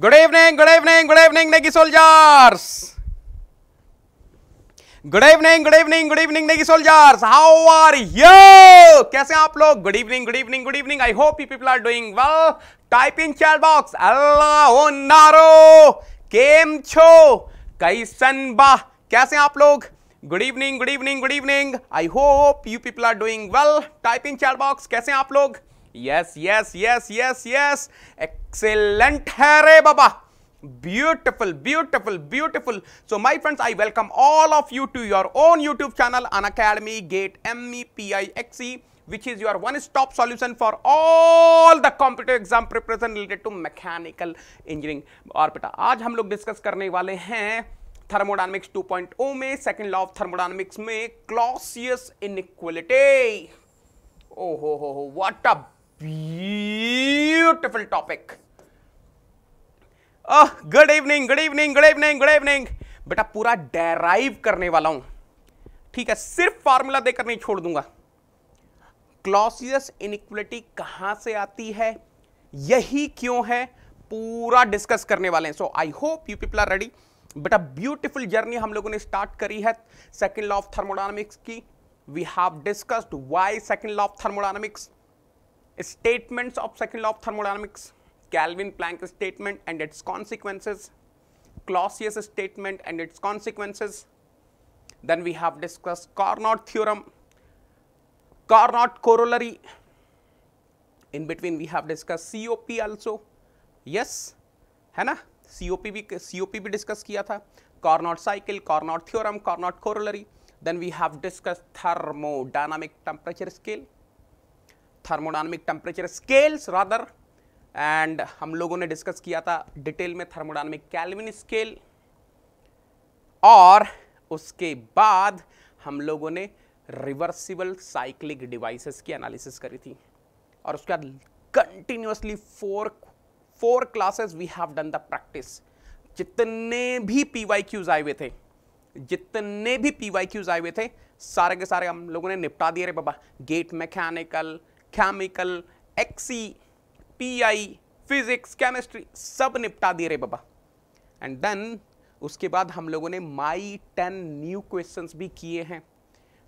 Good evening good evening good evening Negi soldiers good evening good evening good evening Negi soldiers how are you कैसे आप लोग good evening good evening good evening I hope you people are doing well type in chat box अल्लाह नारो केम छो कैसन बा कैसे आप लोग good evening good evening good evening I hope you people are doing well type in chat box कैसे आप लोग yes yes yes yes yes excellent है रे बाबा beautiful beautiful beautiful so my friends I welcome all of you to your own YouTube channel Unacademy GATE M E P I XE which is your one stop solution for all the competitive exam preparation related to mechanical engineering और बेटा आज हम लोग discuss करने वाले हैं to point ओ में second law of थर्मोडानिक्स में क्लॉसियस इनक्वलिटी ओहो हो हो what a beautiful topic good evening good evening good evening good evening बेटा पूरा डेराइव करने वाला हूं ठीक है सिर्फ फॉर्मूला देकर नहीं छोड़ दूंगा क्लॉसियस इनिक्वलिटी कहां से आती है यही क्यों है पूरा डिस्कस करने वाले हैं so I hope you people are ready बेटा ब्यूटीफुल जर्नी हम लोगों ने स्टार्ट करी है सेकेंड लॉ ऑफ थर्मोडायनामिक्स की we have discussed why second law of thermodynamics statements of second law of thermodynamics, Calvin Planck statement and its consequences, Clausius statement and its consequences. Then we have discussed Carnot theorem, Carnot corollary. In between we have discussed COP also. Yes, है ना COP भी COP भी discussed किया था. Carnot cycle, Carnot theorem, Carnot corollary. Then we have discussed thermodynamic temperature scale. Thermodynamic temperature scales rather and हम लोगों ने discuss किया था डिटेल में थर्मोडानमिक कैलविन स्केल और उसके बाद हम लोगों ने रिवर्सिबल साइक्लिक डिवाइसेस की एनालिसिस करी थी और उसके बाद continuously four four classes we have done the practice जितने भी पी वाई क्यूज आए हुए थे जितने भी पी वाई क्यूज आए हुए थे सारे के सारे हम लोगों ने निपटा दिए रे बाबा GATE mechanical chemical XE PI physics chemistry सब निपटा दिए रे बाबा एंड देन उसके बाद हम लोगों ने माई टेन न्यू क्वेश्चन भी किए हैं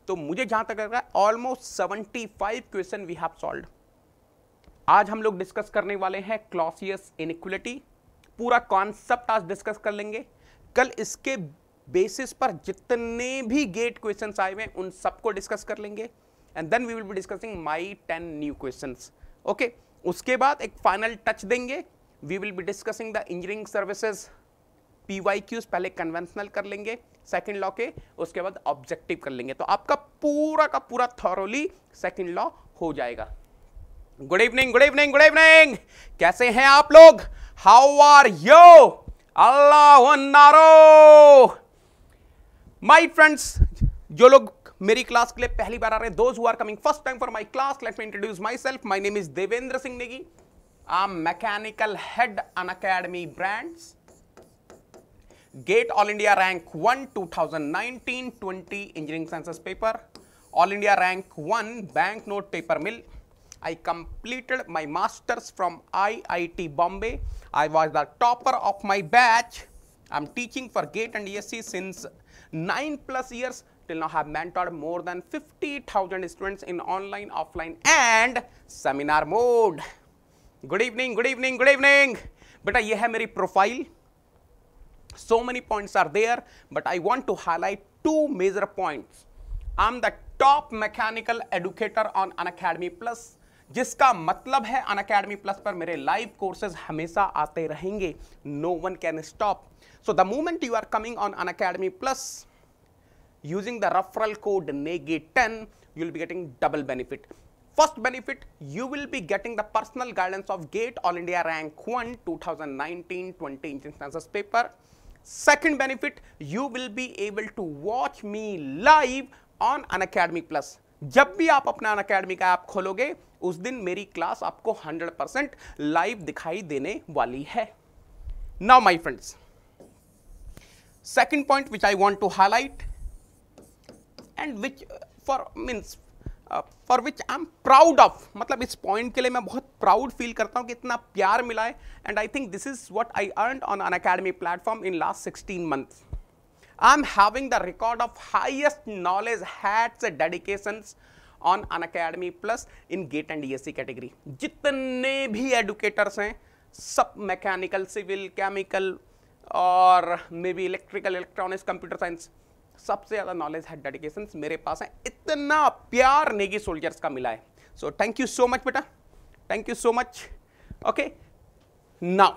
तो मुझे जहां तक लग रहा है almost seventy five question we have solve आज हम लोग डिस्कस करने वाले हैं क्लॉसियस इनिक्वलिटी पूरा कॉन्सेप्ट आज डिस्कस कर लेंगे कल इसके बेसिस पर जितने भी गेट क्वेश्चन आए हुए हैं उन सबको डिस्कस कर लेंगे and then we will be discussing my ten new question okay उसके बाद एक फाइनल टच देंगे we will be discussing the engineering services P Y Qs पहले कन्वेंशनल कर लेंगे सेकेंड लॉ के उसके बाद ऑब्जेक्टिव कर लेंगे तो आपका पूरा का पूरा थॉरोली सेकेंड लॉ हो जाएगा good evening good evening good evening कैसे हैं आप लोग हाउ आर यो अल्लाह नारो माई फ्रेंड्स जो लोग मेरी क्लास के लिए पहली बार आ रहे those who are coming first time for my class let me introduce myself my name is Devendra Singh Negi I am mechanical head Unacademy brands GATE all India rank one 2019 20 engineering sciences paper all India rank one bank note paper mill I completed my masters from IIT Bombay. I was the topper of my batch. I'm teaching for GATE and ESC since 9 plus years till now have mentored more than 50,000 students in online, offline and seminar mode. Good evening, good evening, good evening. But I have meri profile. So many points are there, but I want to highlight two major points. I'm the top mechanical educator on Unacademy Plus. जिसका मतलब है Unacademy plus पर मेरे live courses हमेशा आते रहेंगे no one can stop so the moment you are coming on अन प्लस using the referral code NEGI10, you will be getting double benefit. First benefit, you will be getting the personal guidance of GATE All India Rank 1 2019-20 Entrance Census paper. Second benefit, you will be able to watch me live on Unacademy Plus. जब भी आप अपना अनकेडमी का app खोलोगे उस दिन मेरी class आपको 100 परसेंट लाइव दिखाई देने वाली है now my friends second point which I want to highlight and which for means for which I am proud of मतलब इस पॉइंट के लिए मैं बहुत प्राउड फील करता हूँ कि इतना प्यार मिला है and I think this is what I earn on Unacademy platform in last sixteen month I am having the record of highest knowledge hats dedication on Unacademy plus in GATE and D S C category जितने भी educators हैं सब mechanical civil chemical और मे be electrical electronics computer science सबसे ज़्यादा knowledge है dedication मेरे पास है इतना प्यार नेगी सोल्जर्स का मिला है so thank you so much बेटा thank you so much okay now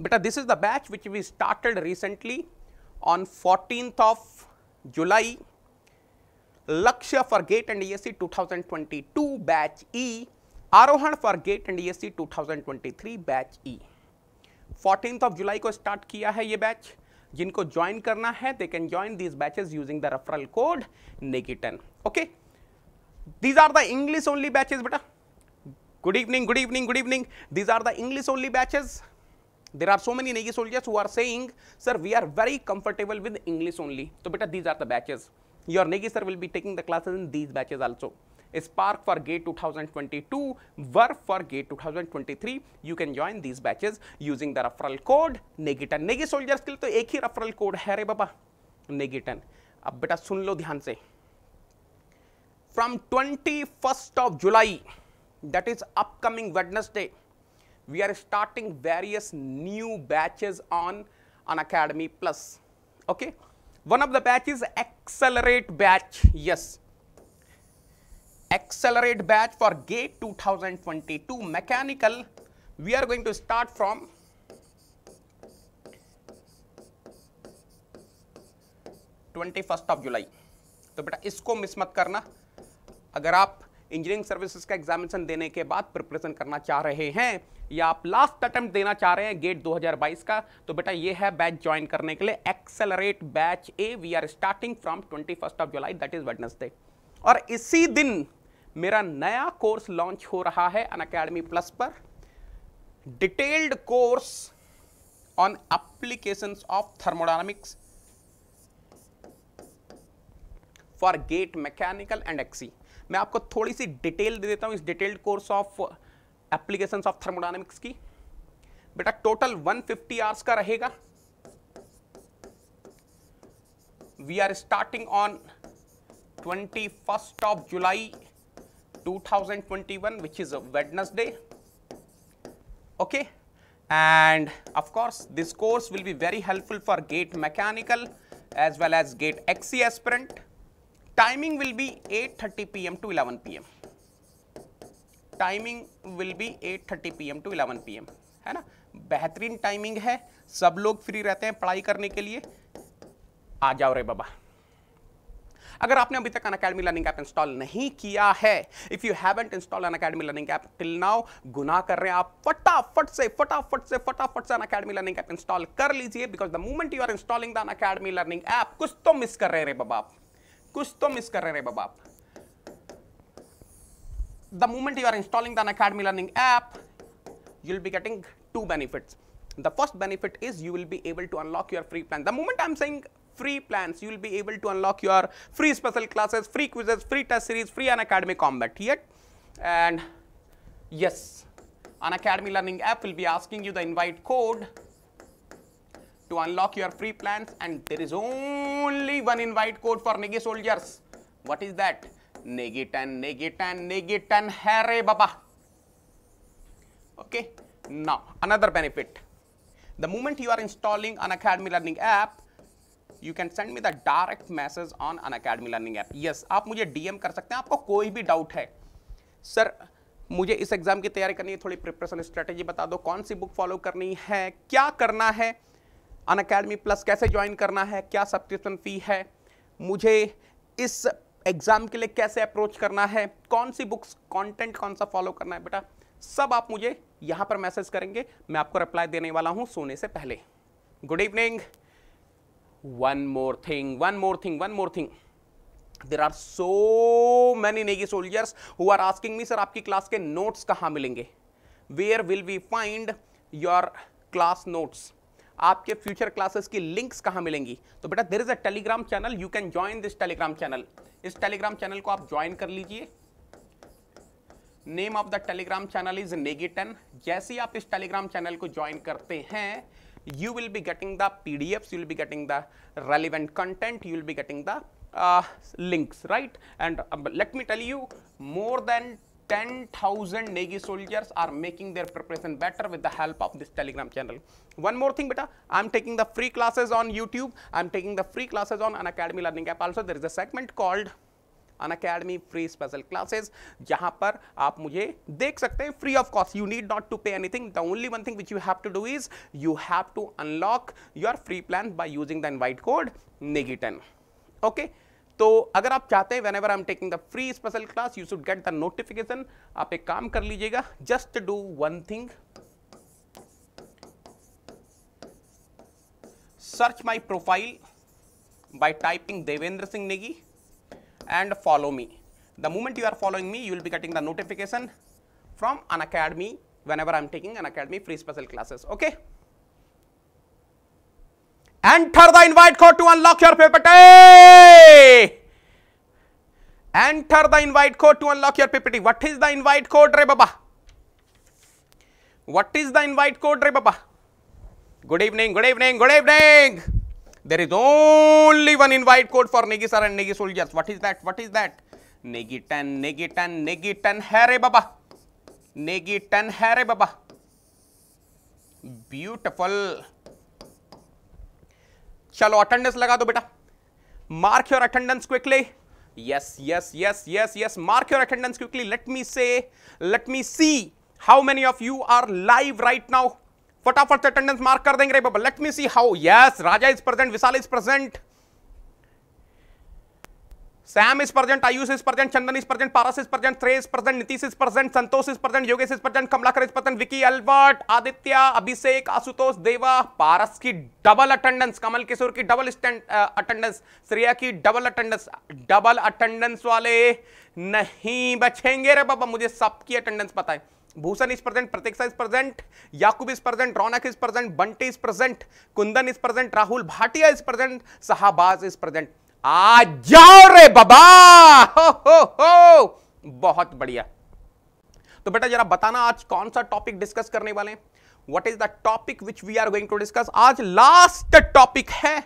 बेटा this is the batch which we started recently on 14th of July Lakshya for GATE and ESC 2022 batch ई आरोहण for GATE and ESC 2023 batch ई 14th of July को start किया है ये batch जिनको join करना है they can join these batches using the referral code Negiten okay These are the English only batches, बेटा good evening good evening good evening these are the english only batches there are so many navy soldiers who are saying sir we are very comfortable with english only so beta these are the batches your navy sir will be taking the classes in these batches also spark for GATE 2022 work for GATE two thousand twenty three you can join these batches using the referral code Negiten Negi soldiers के लिए तो एक ही रफरल code है अरे बाबा नेगेटन अब बेटा सुन लो ध्यान से from twenty first of July that is upcoming Wednesday we are starting various new batches on Unacademy plus okay one of the batch is accelerate batch yes accelerate batch for gate 2022 mechanical we are going to start from twenty first of July तो बेटा इसको miss मत करना अगर आप engineering services का examination देने के बाद प्रिपरेशन करना चाह रहे हैं या आप लास्ट अटेम्प्ट देना चाह रहे हैं गेट 2022 का तो बेटा ये है बैच ज्वाइन करने के लिए एक्सेलरेट बैच ए we are starting from twenty first of July that is Wednesday और इसी दिन मेरा नया कोर्स लॉन्च हो रहा है अन अकेडमी प्लस पर detailed course on application of thermodynamics for GATE mechanical and XE मैं आपको थोड़ी सी डिटेल दे देता हूं इस detailed course of application of thermodynamics की बेटा टोटल 150 फिफ्टी आवर्स का रहेगा we are starting on twenty first of July 2021 which is a Wednesday okay and of course this course will be very helpful for gate mechanical as well as gate XC aspirant timing will be 8:30 pm to 11 pm timing will be 8:30 PM to 11 PM है ना बेहतरीन timing है सब लोग free रहते हैं पढ़ाई करने के लिए आ जाओ रे बाबा अगर आपने अभी तक अनकेडमी लर्निंग ऐप इंस्टॉल नहीं किया है if you haven't install Unacademy learning app till now गुना कर रहे हैं आप फटाफट से फटाफट से फटाफट से Unacademy learning app install कर लीजिए because the movement you are installing the Unacademy learning app कुछ तो मिस कर रहे रे बाबा कुछ तो मिस कर रहे रे बाबा आप the moment you are installing the Academy Learning app, you'll be getting two benefits. The first benefit is you will be able to unlock your free plan. The moment I'm saying free plans. You will be able to unlock your free special classes, free quizzes, free test series, free an academy combat here. And yes, an academy learning app will be asking you the invite code to unlock your free plans and there is only one invite code for Negi soldiers. What is that? Negitan, Negitan, Negitan, Hare Baba. Okay. Now, another benefit. The moment you are installing an Academy Learning app, you can send me the direct message on Unacademy learning app yes आप मुझे DM कर सकते हैं आपको कोई भी doubt है sir मुझे इस एग्ज़ाम की तैयारी करनी है थोड़ी प्रिपरेशन स्ट्रेटेजी बता दो कौन सी बुक फॉलो करनी है क्या करना है अन अकेडमी प्लस कैसे ज्वाइन करना है क्या सब्सक्रिप्शन फ़ी है मुझे इस एग्ज़ाम के लिए कैसे अप्रोच करना है कौन सी बुक्स कंटेंट कौन सा फॉलो करना है बेटा सब आप मुझे यहाँ पर मैसेज करेंगे मैं आपको रिप्लाई देने वाला हूँ सोने से पहले good evening one more thing, one more thing, one more thing. There are so many Negi soldiers who are asking me sir आपकी क्लास के नोट्स कहाँ मिलेंगे where will we find your class notes आपके फ्यूचर क्लासेस की links कहाँ मिलेंगी तो बेटा there is a Telegram channel you can join this Telegram channel इस टेलीग्राम चैनल को आप ज्वाइन कर लीजिए name of the Telegram channel is Negi ten जैसे ही आप इस टेलीग्राम चैनल को ज्वाइन करते हैं you will be getting the PDFs, you will be getting the relevant content, you will be getting the uh, links, right? And um, let me tell you, more than 10,000 Navy soldiers are making their preparation better with the help of this telegram channel. One more thing beta, I am taking the free classes on YouTube, I am taking the free classes on an Academy Learning app also, there is a segment called Unacademy free special classes जहां पर आप मुझे देख सकते हैं free of cost you need not to pay anything the only one thing which you have to do is you have to unlock your free plan by using the invite code Negi okay तो अगर आप चाहते हैं whenever I am taking the free special class you should get the notification आप एक काम कर लीजिएगा just do one thing search my profile by typing Devendra Singh Negi and follow me. The moment you are following me, you will be getting the notification from an academy whenever I am taking an academy free special classes. Okay. Enter the invite code to unlock your paper day. Enter the invite code to unlock your PPT. What is the invite code, Ray Baba? What is the invite code, Ray Baba? Good evening, good evening, good evening. there is only one invite code for Negi sir and Negi soldiers. What is that? What is that? Negi 10, Negi 10, Negi 10 hai re baba. Negi 10 hai re baba. Beautiful. चलो attendance लगा दो बेटा mark your attendance quickly yes yes yes yes yes mark your attendance quickly let me say let me see how many of you are live right now फटाफट से attendance mark कर देंगे बाबा let me see how yes Raja is present Vishal is present Sam is present Ayush is present Chandan is present Paras is present Shrey is present Nitish is present Santosh is present Yogesh is present Kamlakar is present Vicky Albert Aditya Abhishek Ashutosh Deva Paras की double attendance कमल किशोर की double attendance Shreya की double attendance double attendance वाले नहीं बचेंगे रे बाबा मुझे सबकी attendance पता है Bhushan is present Pratiksha is present Yakub is present Raunak is present Bunty is present Kundan is present Rahul Bhatia is present Shahbaz is present आ जाओ रे बाबा हो हो हो बहुत बढ़िया तो बेटा जरा बताना आज कौन सा टॉपिक डिस्कस करने वाले हैं what is the topic which we are going to discuss आज लास्ट टॉपिक है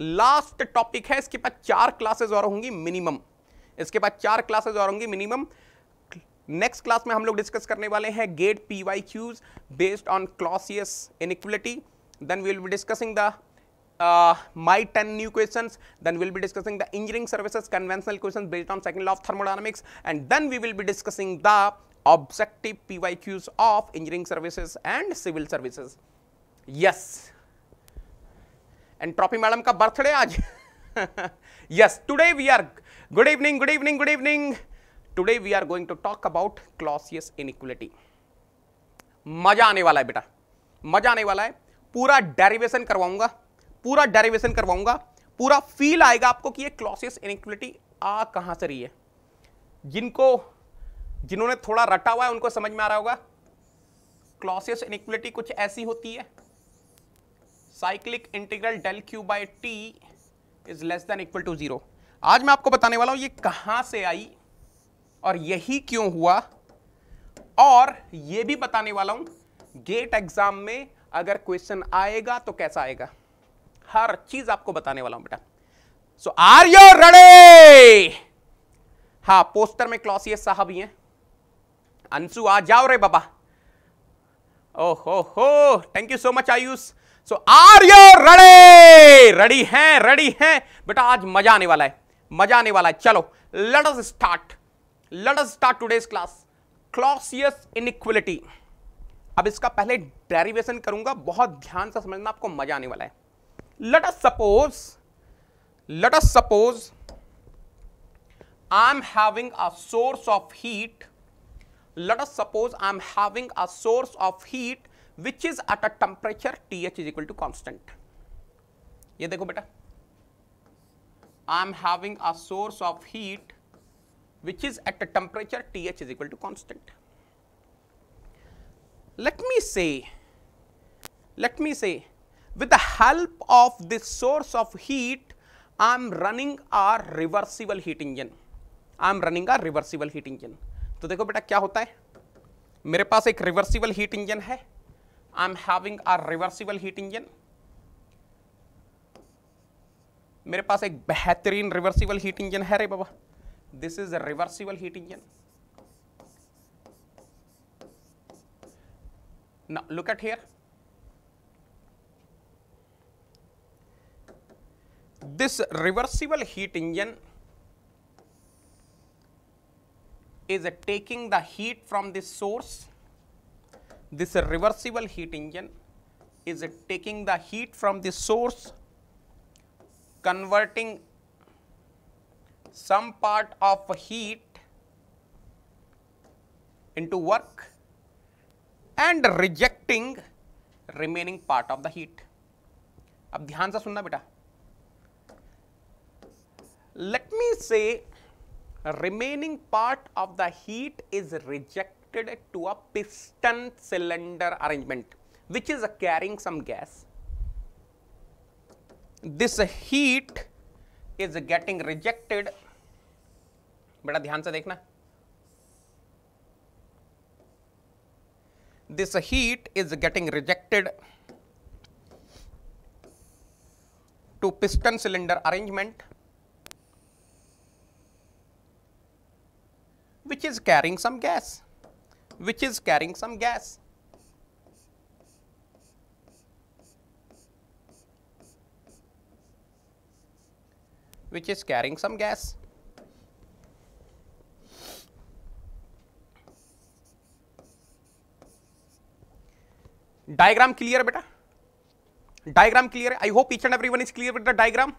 लास्ट टॉपिक है इसके पास चार क्लासेस और होंगी मिनिमम इसके बाद चार क्लासेस और होंगी मिनिमम नेक्स्ट क्लास में हम लोग डिस्कस करने वाले हैं GATE P based on Clausius inequality then we be discussing the my ten new question then will be discussing the engineering services conventional question based on second law of thermodynamics and then we will be discussing the objective P of engineering services and civil services yes and trophy madam का birthday आज yes today we are good evening good evening good evening today we are going to talk about Clausius inequality मजा आने वाला है बेटा मजा आने वाला है पूरा डेरिवेशन करवाऊंगा पूरा डेरिवेशन करवाऊंगा पूरा फील आएगा आपको कि ये क्लॉसियस इनइक्वलिटी आ कहां से रही है जिनको जिन्होंने थोड़ा रटा हुआ है उनको समझ में आ रहा होगा क्लॉसियस इनइक्वलिटी कुछ ऐसी होती है cyclic integral del Q by T is less than equal to zero आज मैं आपको बताने वाला हूं ये कहां से आई और यही क्यों हुआ और ये भी बताने वाला हूं गेट एग्जाम में अगर क्वेश्चन आएगा तो कैसा आएगा हर चीज आपको बताने वाला हूं बेटा सो आर यो रड़े हाँ पोस्टर में क्लॉसियस साहब ही हैं अंशु आ जाओ रे बाबा ओहो हो thank you so much Ayush so are you रड़े रेडी हैं रेडी हैं बेटा आज मजा आने वाला है मजा आने वाला है चलो let us start let us start today's class Clausius inequality अब इसका पहले डेरिवेशन करूंगा बहुत ध्यान से समझना आपको मजा आने वाला है let us suppose let us suppose I am having a source of heat let us suppose I am having a source of heat which is at a temperature T H is equal to constant ये देखो बेटा I am having a source of heat which is at a temperature Th is equal to constant. Let me say, let me say with the help of this source of heat, I am running a reversible heat engine. I am running a reversible heat engine. तो देखो बेटा क्या होता है मेरे पास एक reversible heat engine है I am having a reversible heat engine मेरे पास एक बेहतरीन रिवर्सिबल हीट इंजन है रे बाबा This is a reversible heat engine. Now, look at here. This reversible heat engine is taking the heat from this source. This reversible heat engine is taking the heat from the source, converting some part of heat into work and rejecting remaining part of the heat. अब ध्यान से सुनना let me say remaining part of the heat is rejected to a piston cylinder arrangement which is carrying some gas. This heat is getting rejected बड़ा ध्यान से देखना this heat is getting rejected to piston cylinder arrangement which is carrying some gas which is carrying some gas which is carrying some gas. Diagram clear beta? Diagram clear? I hope each and everyone is clear with the diagram.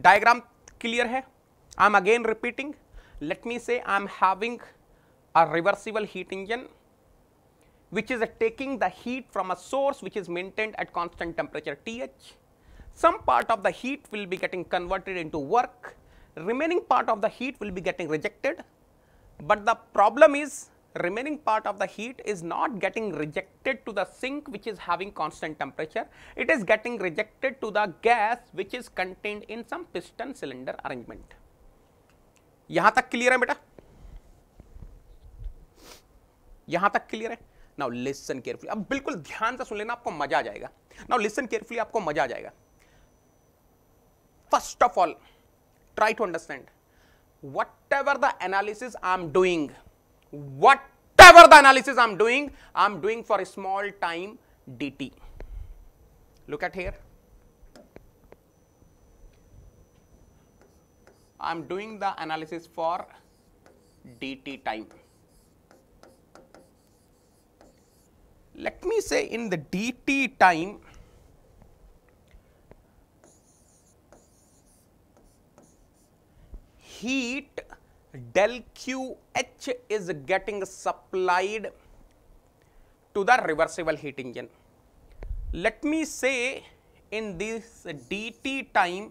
Diagram clear hai? I am again repeating. Let me say I am having a reversible heat engine which is taking the heat from a source which is maintained at constant temperature TH some part of the heat will be getting converted into work, remaining part of the heat will be getting rejected, but the problem is remaining part of the heat is not getting rejected to the sink which is having constant temperature, it is getting rejected to the gas which is contained in some piston cylinder arrangement. यहां तक clear है बेटा यहां तक clear है now listen carefully अब बिल्कुल ध्यान से सुन लेना आपको मजा आ जाएगा नाउ लिसन केयरफुली आपको मजा आ जाएगा first of all try to understand whatever the analysis i'm doing whatever the analysis i'm doing i'm doing for a small time dt look at here i'm doing the analysis for dt time let me say in the dt time heat del QH is getting supplied to the reversible heat engine. Let me say in this DT time,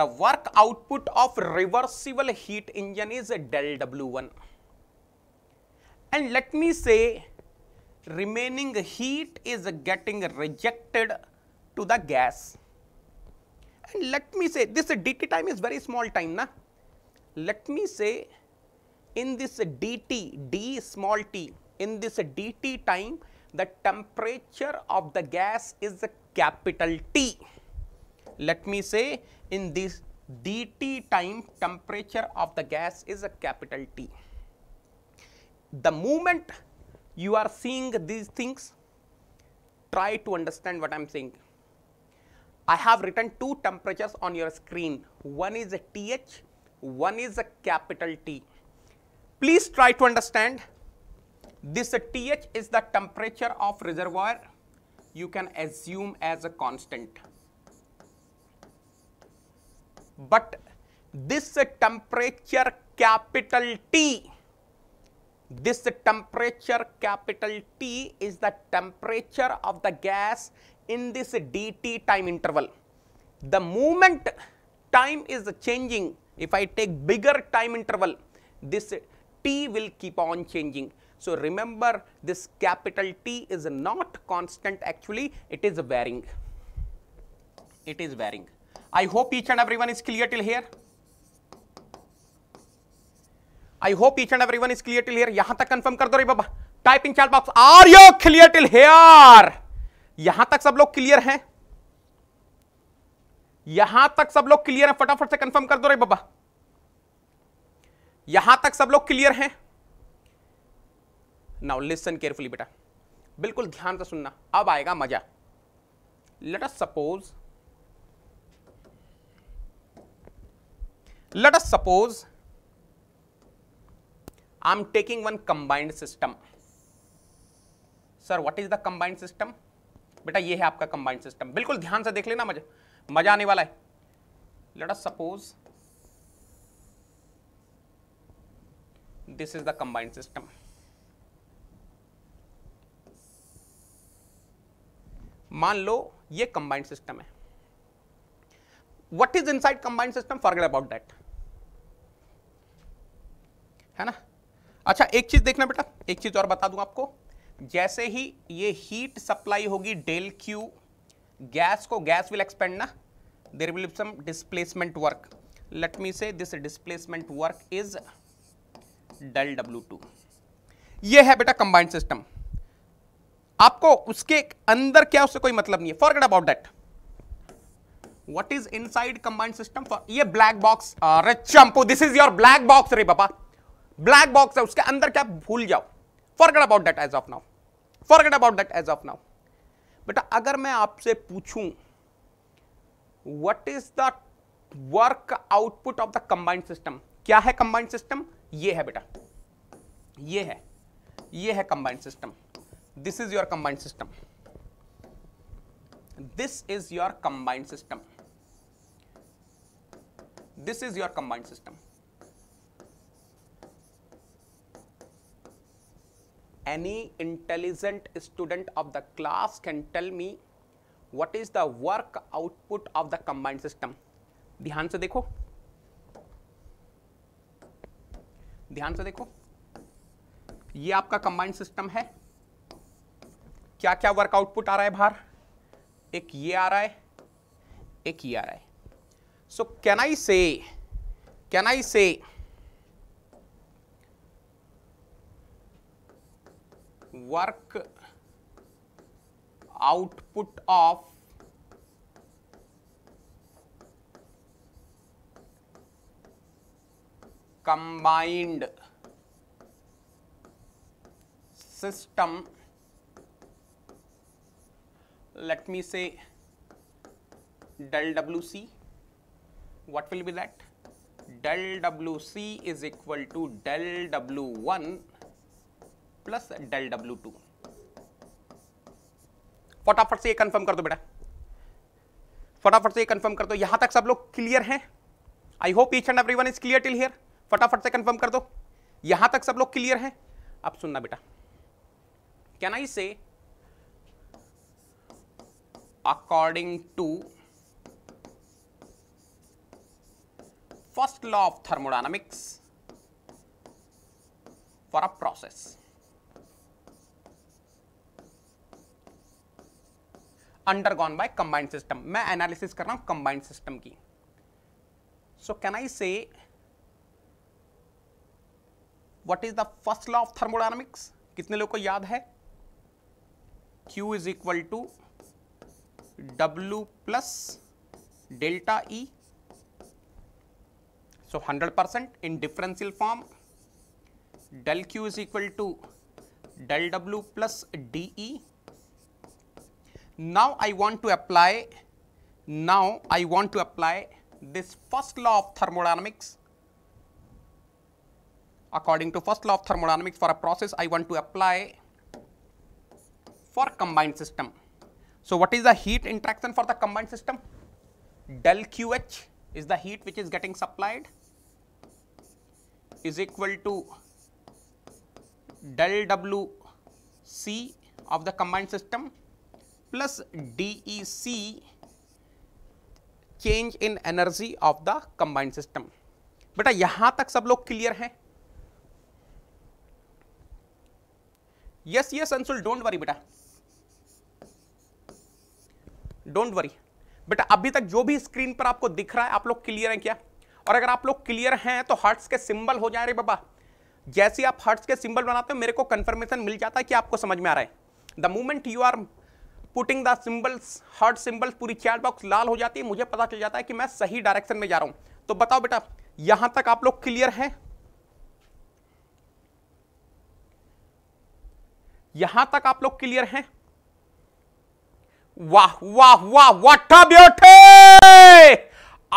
the work output of reversible heat engine is del W1. And let me say remaining heat is getting rejected to the gas. And let me say this dt time is very small time. Na? Let me say in this dt, d small t, in this dt time, the temperature of the gas is capital T. Let me say in this dt time, temperature of the gas is a capital T. The moment you are seeing these things, try to understand what I am saying. I have written two temperatures on your screen. One is a TH, one is a capital T. Please try to understand this TH is the temperature of reservoir you can assume as a constant. But this temperature capital T, this temperature capital T is the temperature of the gas in this dt time interval. The movement time is changing. If I take bigger time interval, this t will keep on changing. So, remember this capital T is not constant actually, it is varying. It is varying. I hope each and everyone is clear till here. I hope each and everyone is clear till here. यहाँ confirm kar do re baba. Type in chat box. Are you clear till here? यहां तक सब लोग clear हैं यहां तक सब लोग क्लियर हैं फटाफट से कंफर्म कर दो रे बाबा यहां तक सब लोग क्लियर हैं नाउ लिसन केयरफुली बेटा बिल्कुल ध्यान से सुनना अब आएगा मजा let us suppose us suppose I am taking one combined system sir what is the combined system बेटा ये है आपका कंबाइंड सिस्टम बिल्कुल ध्यान से देख लेना मजा मजा आने वाला है let us suppose this is the combined system मान लो ये कंबाइंड सिस्टम है what is inside combined system forget about that है ना अच्छा एक चीज देखना बेटा एक चीज और बता दूं आपको जैसे ही ये हीट सप्लाई होगी डेल क्यू गैस को गैस विल एक्सपेंड ना there will some displacement work मी से this displacement work is del W two ये है बेटा कंबाइंड सिस्टम आपको उसके अंदर क्या उससे कोई मतलब नहीं है forget about that what is inside combined system ये ब्लैक बॉक्स अरे चंपू this is your black box रे पापा ब्लैक बॉक्स है उसके अंदर क्या भूल जाओ forget about that as of now forget about that as of now बेटा अगर मैं आपसे पूछूं what is the work output of the combined system क्या है कंबाइंड सिस्टम ये है बेटा ये है ये है combined system this is your combined system this is your combined system this is your combined system any intelligent student of the class can tell me what is the work output of the combined system ध्यान से देखो ध्यान से देखो ये आपका combined system है क्या क्या वर्क आउटपुट आ रहा है बाहर एक ये आ रहा है एक ये आ रहा है सो कैन आई से कैन आई से work output of combined system let me say del wc what will be that del wc is equal to del w1 plus del W two फटाफट से ये कंफर्म कर दो बेटा फटाफट से ये कंफर्म कर दो यहां तक सब लोग क्लियर हैं I hope each and every one is clear till here फटाफट से कंफर्म कर दो यहां तक सब लोग क्लियर हैं अब सुनना बेटा can I say according to first law of thermodynamics for a process undergone by combined system मैं एनालिसिस कर रहा हूं कंबाइंड सिस्टम की सो can I say what is the first law of thermodynamics कितने लोगों को याद है Q is equal to W plus delta E so hundred percent in differential form del Q is equal to del W plus D E Now I want to apply, now I want to apply this first law of thermodynamics. According to first law of thermodynamics for a process, I want to apply for combined system. So, what is the heat interaction for the combined system? Del QH is the heat which is getting supplied is equal to del W C of the combined system plus DEC change in energy of the combined system. बेटा यहां तक सब लोग clear हैं yes yes Anshul don't worry बेटा don't worry बेटा अभी तक जो भी स्क्रीन पर आपको दिख रहा है आप लोग क्लियर हैं क्या और अगर आप लोग क्लियर हैं तो हर्ट्स के सिंबल हो जाए रे बाबा जैसे आप हर्ट्स के सिंबल बनाते हो मेरे को कंफर्मेशन मिल जाता है कि आपको समझ में आ रहा है the moment you are putting the symbols heart symbols पूरी चैट बॉक्स लाल हो जाती है मुझे पता चल जाता है कि मैं सही डायरेक्शन में जा रहा हूं तो बताओ बेटा यहां तक आप लोग क्लियर हैं यहां तक आप लोग क्लियर हैं वाह वाह वाह वट ब्यूटी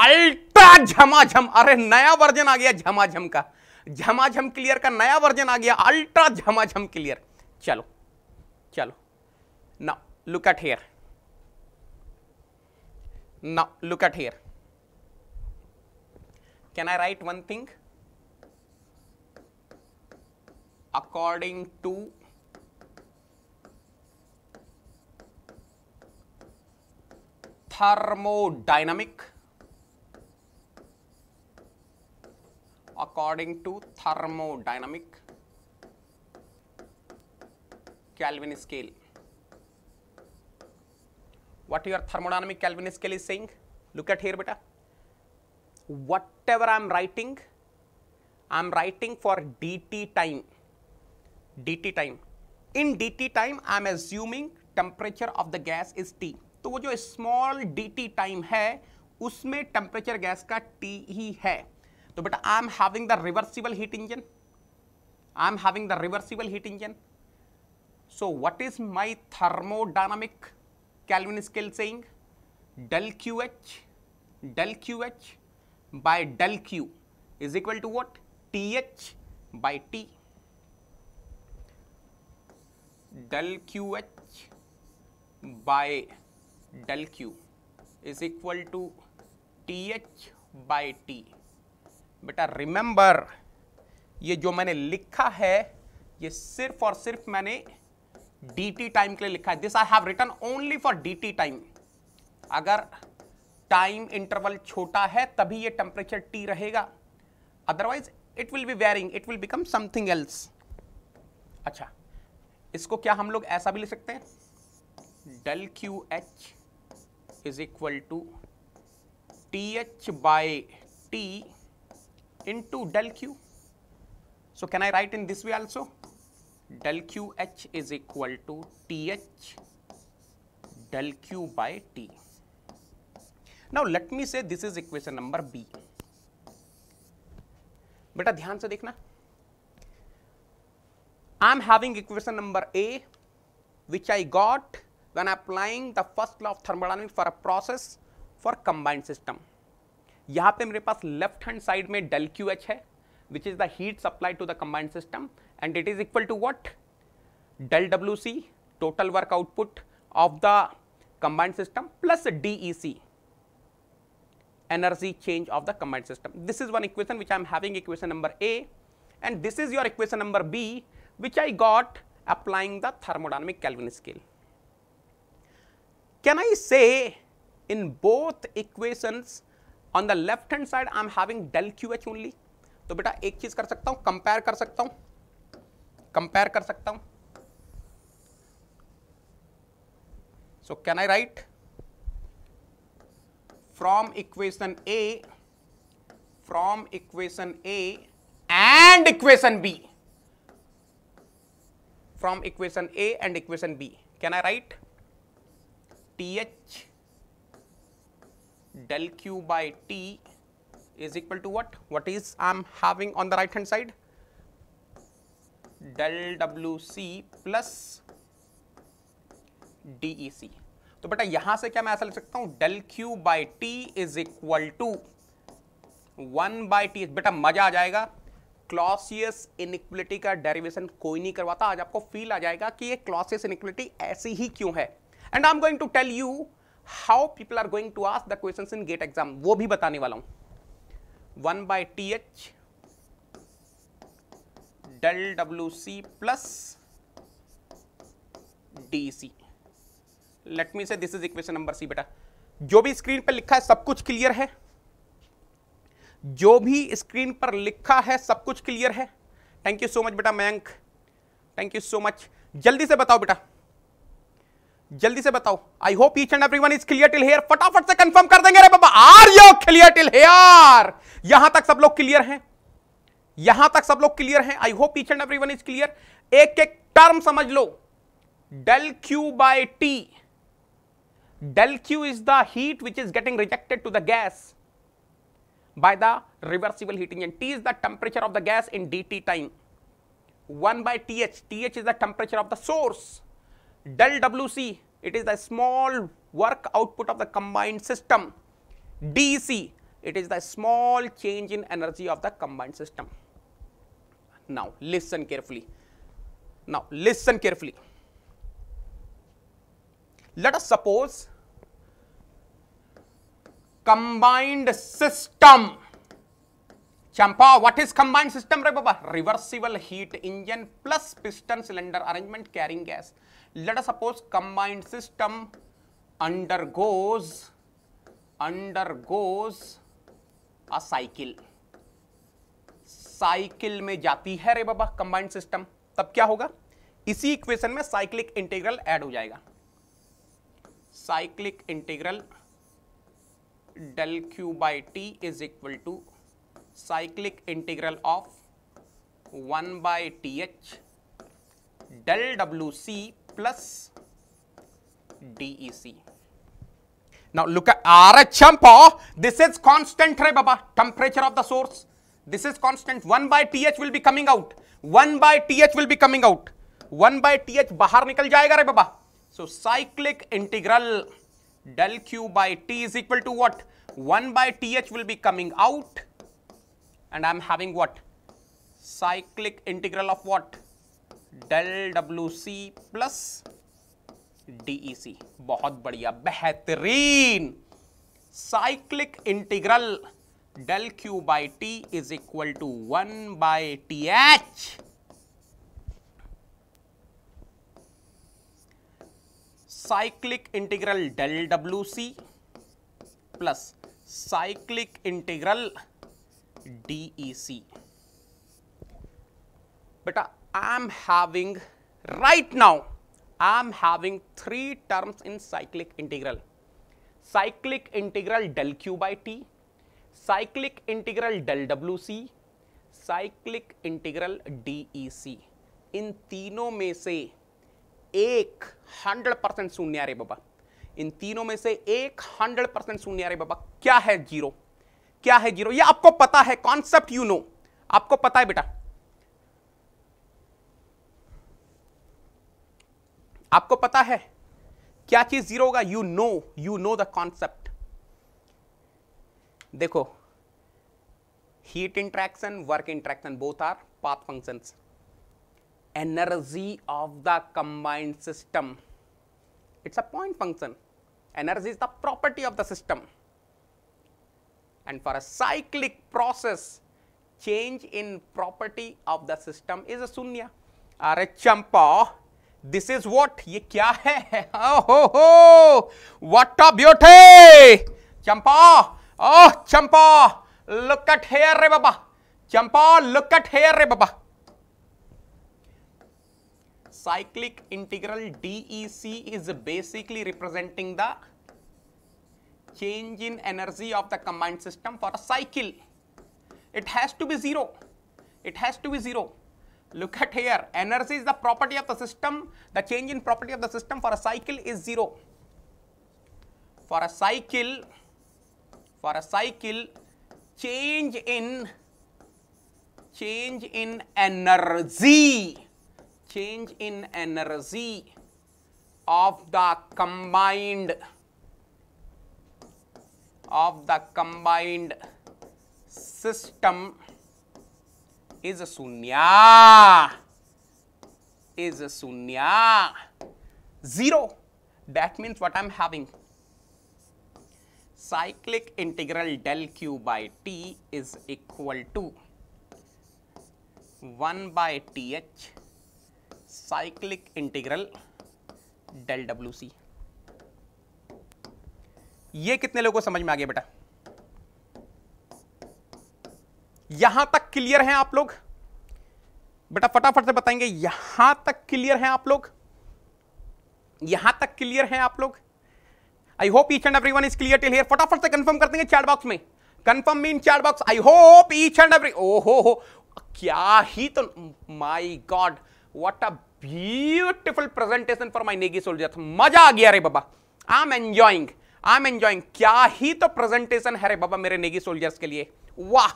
अल्ट्रा झमाझम अरे नया वर्जन आ गया झमाझम का झमाझम क्लियर का नया वर्जन आ गया अल्ट्रा झमाझम क्लियर चलो चलो ना look at here. Now, look at here. Can I write one thing? According to thermodynamic according to thermodynamic Kelvin scale what your thermodynamic Calvinistically is saying. Look at here, beta. Whatever I am writing, I am writing for dt time, dt time. In dt time, I am assuming temperature of the gas is T. तो वो जो small dt time है, उसमें temperature gas का T ही है. तो बेटा I am having the reversible heat engine I am having the reversible heat engine so what is my thermodynamic Kelvin scale saying del Q H del Q H by del Q is equal to what T H by T del Q H by del Q is equal to T H by T बेटा remember ये जो मैंने लिखा है ये सिर्फ और सिर्फ मैंने डी टी टाइम के लिए लिखा है this I have return only for D T time अगर टाइम इंटरवल छोटा है तभी ये टेम्परेचर टी रहेगा otherwise it will be varying it will become something else अच्छा इसको क्या हम लोग ऐसा भी ले सकते हैं del Q H is equal to T H by T two del Q so can I write in this way also del Q H is equal to T H del Q by T now let me से this is equation number B बेटा ध्यान से देखना I am having equation number A which I got when applying the first law of thermodynamic for a process for combined system यहां पे मेरे पास left hand side में डेल क्यू एच है which is the heat supply to the combined system and it is equal to what? Del WC total work output of the combined system plus DEC energy change of the combined system. This is one equation which I am having equation number A and this is your equation number B which I got applying the thermodynamic kelvin scale. Can I say in both equations on the left hand side I am having del QH only? तो बेटा एक चीज कर सकता हूँ compare कर सकता हूँ कंपेयर कर सकता हूं so can I write from equation A from equation A and equation B from equation A and equation B can I write T H del Q by T is equal to what what is I am having on the right hand side del W C plus D C तो बेटा यहां से क्या मैं ऐसा लिख सकता हूं del Q by T is equal to one by T बेटा मजा आ जाएगा क्लॉसियस इनिक्वलिटी का डेरिवेशन कोई नहीं करवाता आज आपको फील आ जाएगा कि ये क्लॉसियस इनिक्वलिटी ऐसी ही क्यों है and I am going to tell you how people are going to ask the question in GATE exam वो भी बताने वाला हूं one by T H del W C plus D C let me say this is equation number C बेटा जो भी screen पर लिखा है सब कुछ क्लियर है जो भी स्क्रीन पर लिखा है सब कुछ क्लियर है थैंक यू सो मच बेटा Mayank thank you so much जल्दी से बताओ बेटा जल्दी से बताओ I hope each and everyone is clear till here फटाफट से कंफर्म कर देंगे अरे बाबा are you clear till here यहां तक सब लोग क्लियर हैं यहां तक सब लोग क्लियर हैं I hope and everyone is clear एक एक टर्म समझ लो del Q by T del Q is the heat which is getting rejected to the gas by the reversible heating and T is the temperature of the gas in D T time one by T H T H is the temperature of the source del W C it is the small work output of the combined system D C it is the small change in energy of the combined system Now, listen carefully. Now, listen carefully. Let us suppose combined system. Champa, what is combined system, right, Baba? Reversible heat engine plus piston cylinder arrangement carrying gas. Let us suppose combined system undergoes undergoes a cycle. Cycle में जाती है रे बाबा combined system तब क्या होगा इसी equation में cyclic integral add हो जाएगा cyclic integral del Q by T is equal to cyclic integral of one by T H del W C plus D E C Now look at RHMPO. This is constant, right, बाबा temperature of the source This is constant. 1 by th will be coming out. 1 by th will be coming out. 1 by th bahar nikal jayega re baba. So cyclic integral del q by t is equal to what? 1 by th will be coming out and I am having what? Cyclic integral of what? Del wc plus dec. बहुत बढ़िया बेहतरीन Cyclic integral del q by t is equal to 1 by th. cyclic integral del wc plus cyclic integral dec. But I am having right now I am having three terms in cyclic integral. Cyclic integral del q by t, cyclic integral del W C cyclic integral D C इन तीनों में से एक hundred percent शून्य रे बाबा इन तीनों में से एक हंड्रेड परसेंट शून्य रे बाबा क्या है जीरो क्या है जीरो ये आपको पता है कॉन्सेप्ट यू नो आपको पता है बेटा आपको पता है क्या चीज जीरो होगा you know you know the concept देखो heat interaction work interaction both are path function energy of the combined system it's a point function energy is the property of the system and for a cyclic process change in property of the system is a शून्य अरे Champa this is what ये क्या है what a beauty Champa Oh, Champa, look at here, Re Baba. Champa, look at here, Re Baba. Cyclic integral DEC is basically representing the change in energy of the combined system for a cycle. It has to be 0. It has to be 0. Look at here, energy is the property of the system, the change in property of the system for a cycle is 0. For a cycle, for a cycle change in change in energy change in energy of the combined of the combined system is sunya is sunya zero that means what i'm having cyclic integral del Q by T is equal to one by T H cyclic integral del W C ये कितने लोगों को समझ में आ गया बेटा यहां तक क्लियर हैं आप लोग बेटा फटाफट से बताएंगे यहां तक क्लियर हैं आप लोग यहां तक क्लियर हैं आप लोग I hope each and every one is clear till here फटाफट से कंफर्म करते हैं चैट बॉक्स में confirm mean chat box I hope each and every ओ हो हो क्या ही तो my god what a beautiful presentation for my Negi soldier मजा आ गया रे बाबा I am enjoying I am enjoying क्या ही तो प्रेजेंटेशन है रे बाबा मेरे नेगी सोल्जर्स के लिए वाह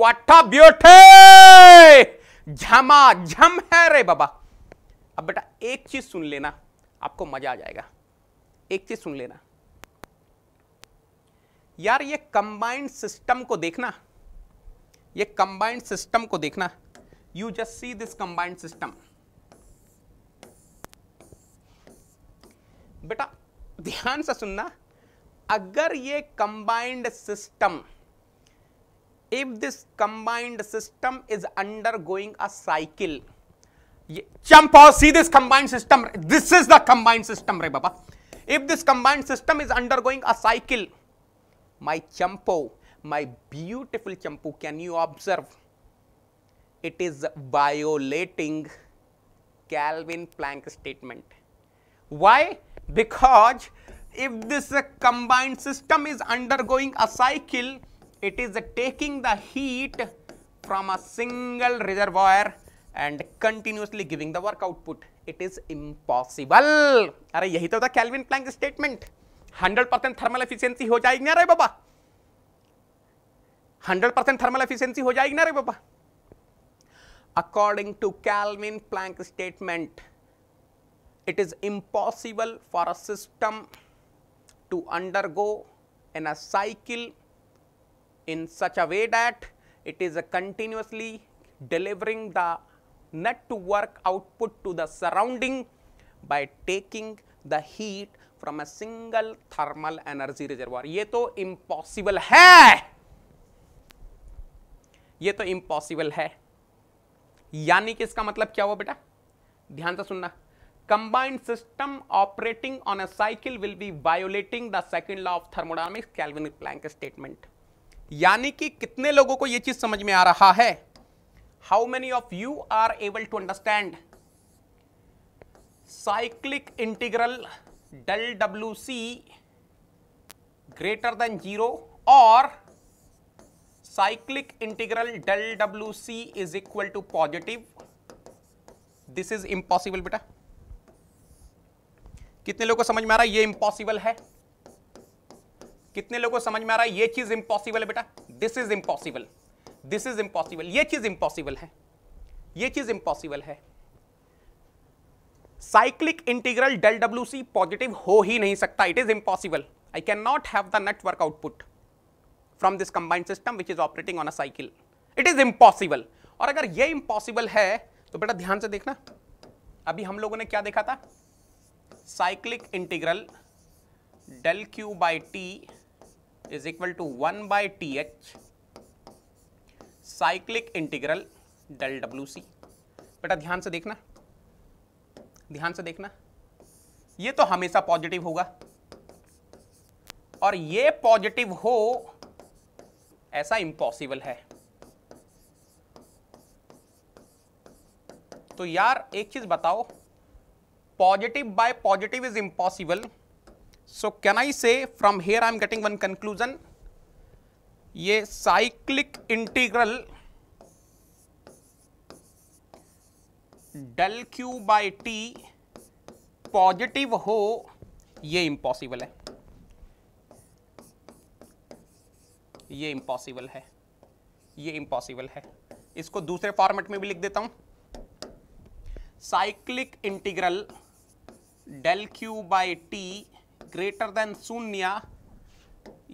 वॉट अ ब्यूटी झमा झम है रे बाबा अब बेटा एक चीज सुन लेना आपको मजा आ जाएगा एक चीज सुन लेना यार ये कंबाइंड सिस्टम को देखना ये कंबाइंड सिस्टम को देखना you just see this combined system बेटा ध्यान से सुनना अगर ये combined system if this combined system is undergoing a cycle champ और see this combined system this is the combined system रे बाबा if this combined system is undergoing a cycle my champo, my beautiful champo, can you observe? It is violating Calvin Planck statement. Why? Because if this combined system is undergoing a cycle, it is taking the heat from a single reservoir and continuously giving the work output. It is impossible. अरे यही तो था Kelvin Planck statement hundred percent thermal efficiency हो जाएगी ना रे बाबा hundred percent thermal efficiency हो जाएगी ना रे बाबा according to Kelvin Planck statement it is impossible for a system to go in a cycle in such a way that it is a continuously delivering the net work output to the surrounding by taking the heat from a single thermal energy reservoir ये तो impossible है ये तो impossible है यानी कि इसका मतलब क्या हुआ बेटा ध्यान से सुनना combined system operating on a cycle will be violating the second law of thermodynamics calvinic Planck statement यानी कि कितने लोगों को यह चीज समझ में आ रहा है how many of you are able to understand cyclic integral del W C greater than zero और cyclic integral del W C is equal to positive this is impossible बेटा कितने लोगों को समझ में आ रहा है ये इंपॉसिबल है कितने लोगों को समझ में आ रहा है ये चीज इंपॉसिबल है बेटा this is impossible this is impossible ये चीज इंपॉसिबल है ये चीज इंपॉसिबल है, चीज़ इंपॉसिबल है. Cyclic integral del W C positive हो ही नहीं सकता it is impossible I can not have the network output from this combined system which is operating on a cycle it is impossible और अगर ये इम्पॉसिबल है तो बेटा ध्यान से देखना अभी हम लोगों ने क्या देखा था cyclic integral del Q by T is equal to one by T H cyclic integral del W C बेटा ध्यान से देखना ध्यान से देखना ये तो हमेशा पॉजिटिव होगा और ये पॉजिटिव हो ऐसा इंपॉसिबल है तो यार एक चीज बताओ positive by positive is impossible so can I say from here I am getting one conclusion ये cyclic integral del Q by T positive हो ये इम्पॉसिबल है ये इम्पॉसिबल है ये इम्पॉसिबल है इसको दूसरे फॉर्मेट में भी लिख देता हूं cyclic integral del Q by T greater than शून्य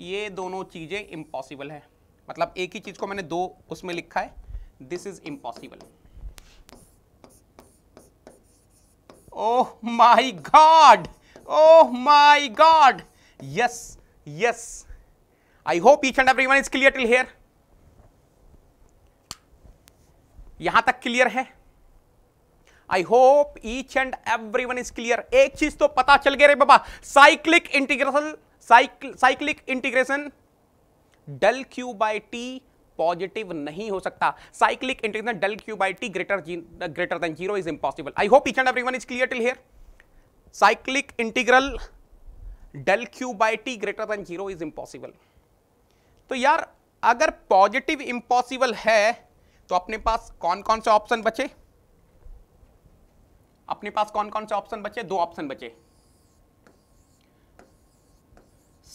ये दोनों चीज़ें इम्पॉसिबल है मतलब एक ही चीज़ को मैंने दो उसमें लिखा है this is impossible oh my God oh my God yes yes I hope each and everyone is clear till here यहां तक क्लियर है I hope each and everyone is clear एक चीज तो पता चल गया रे बाबा cyclic integration cyclic integration del Q by T positive नहीं हो सकता cyclic integration del Q by T greater greater than zero is impossible I hope each and everyone is clear till here cyclic integral del Q by T greater than zero is impossible तो यार अगर positive impossible है तो अपने पास कौन कौन से option बचे अपने पास कौन कौन से ऑप्शन बचे दो ऑप्शन बचे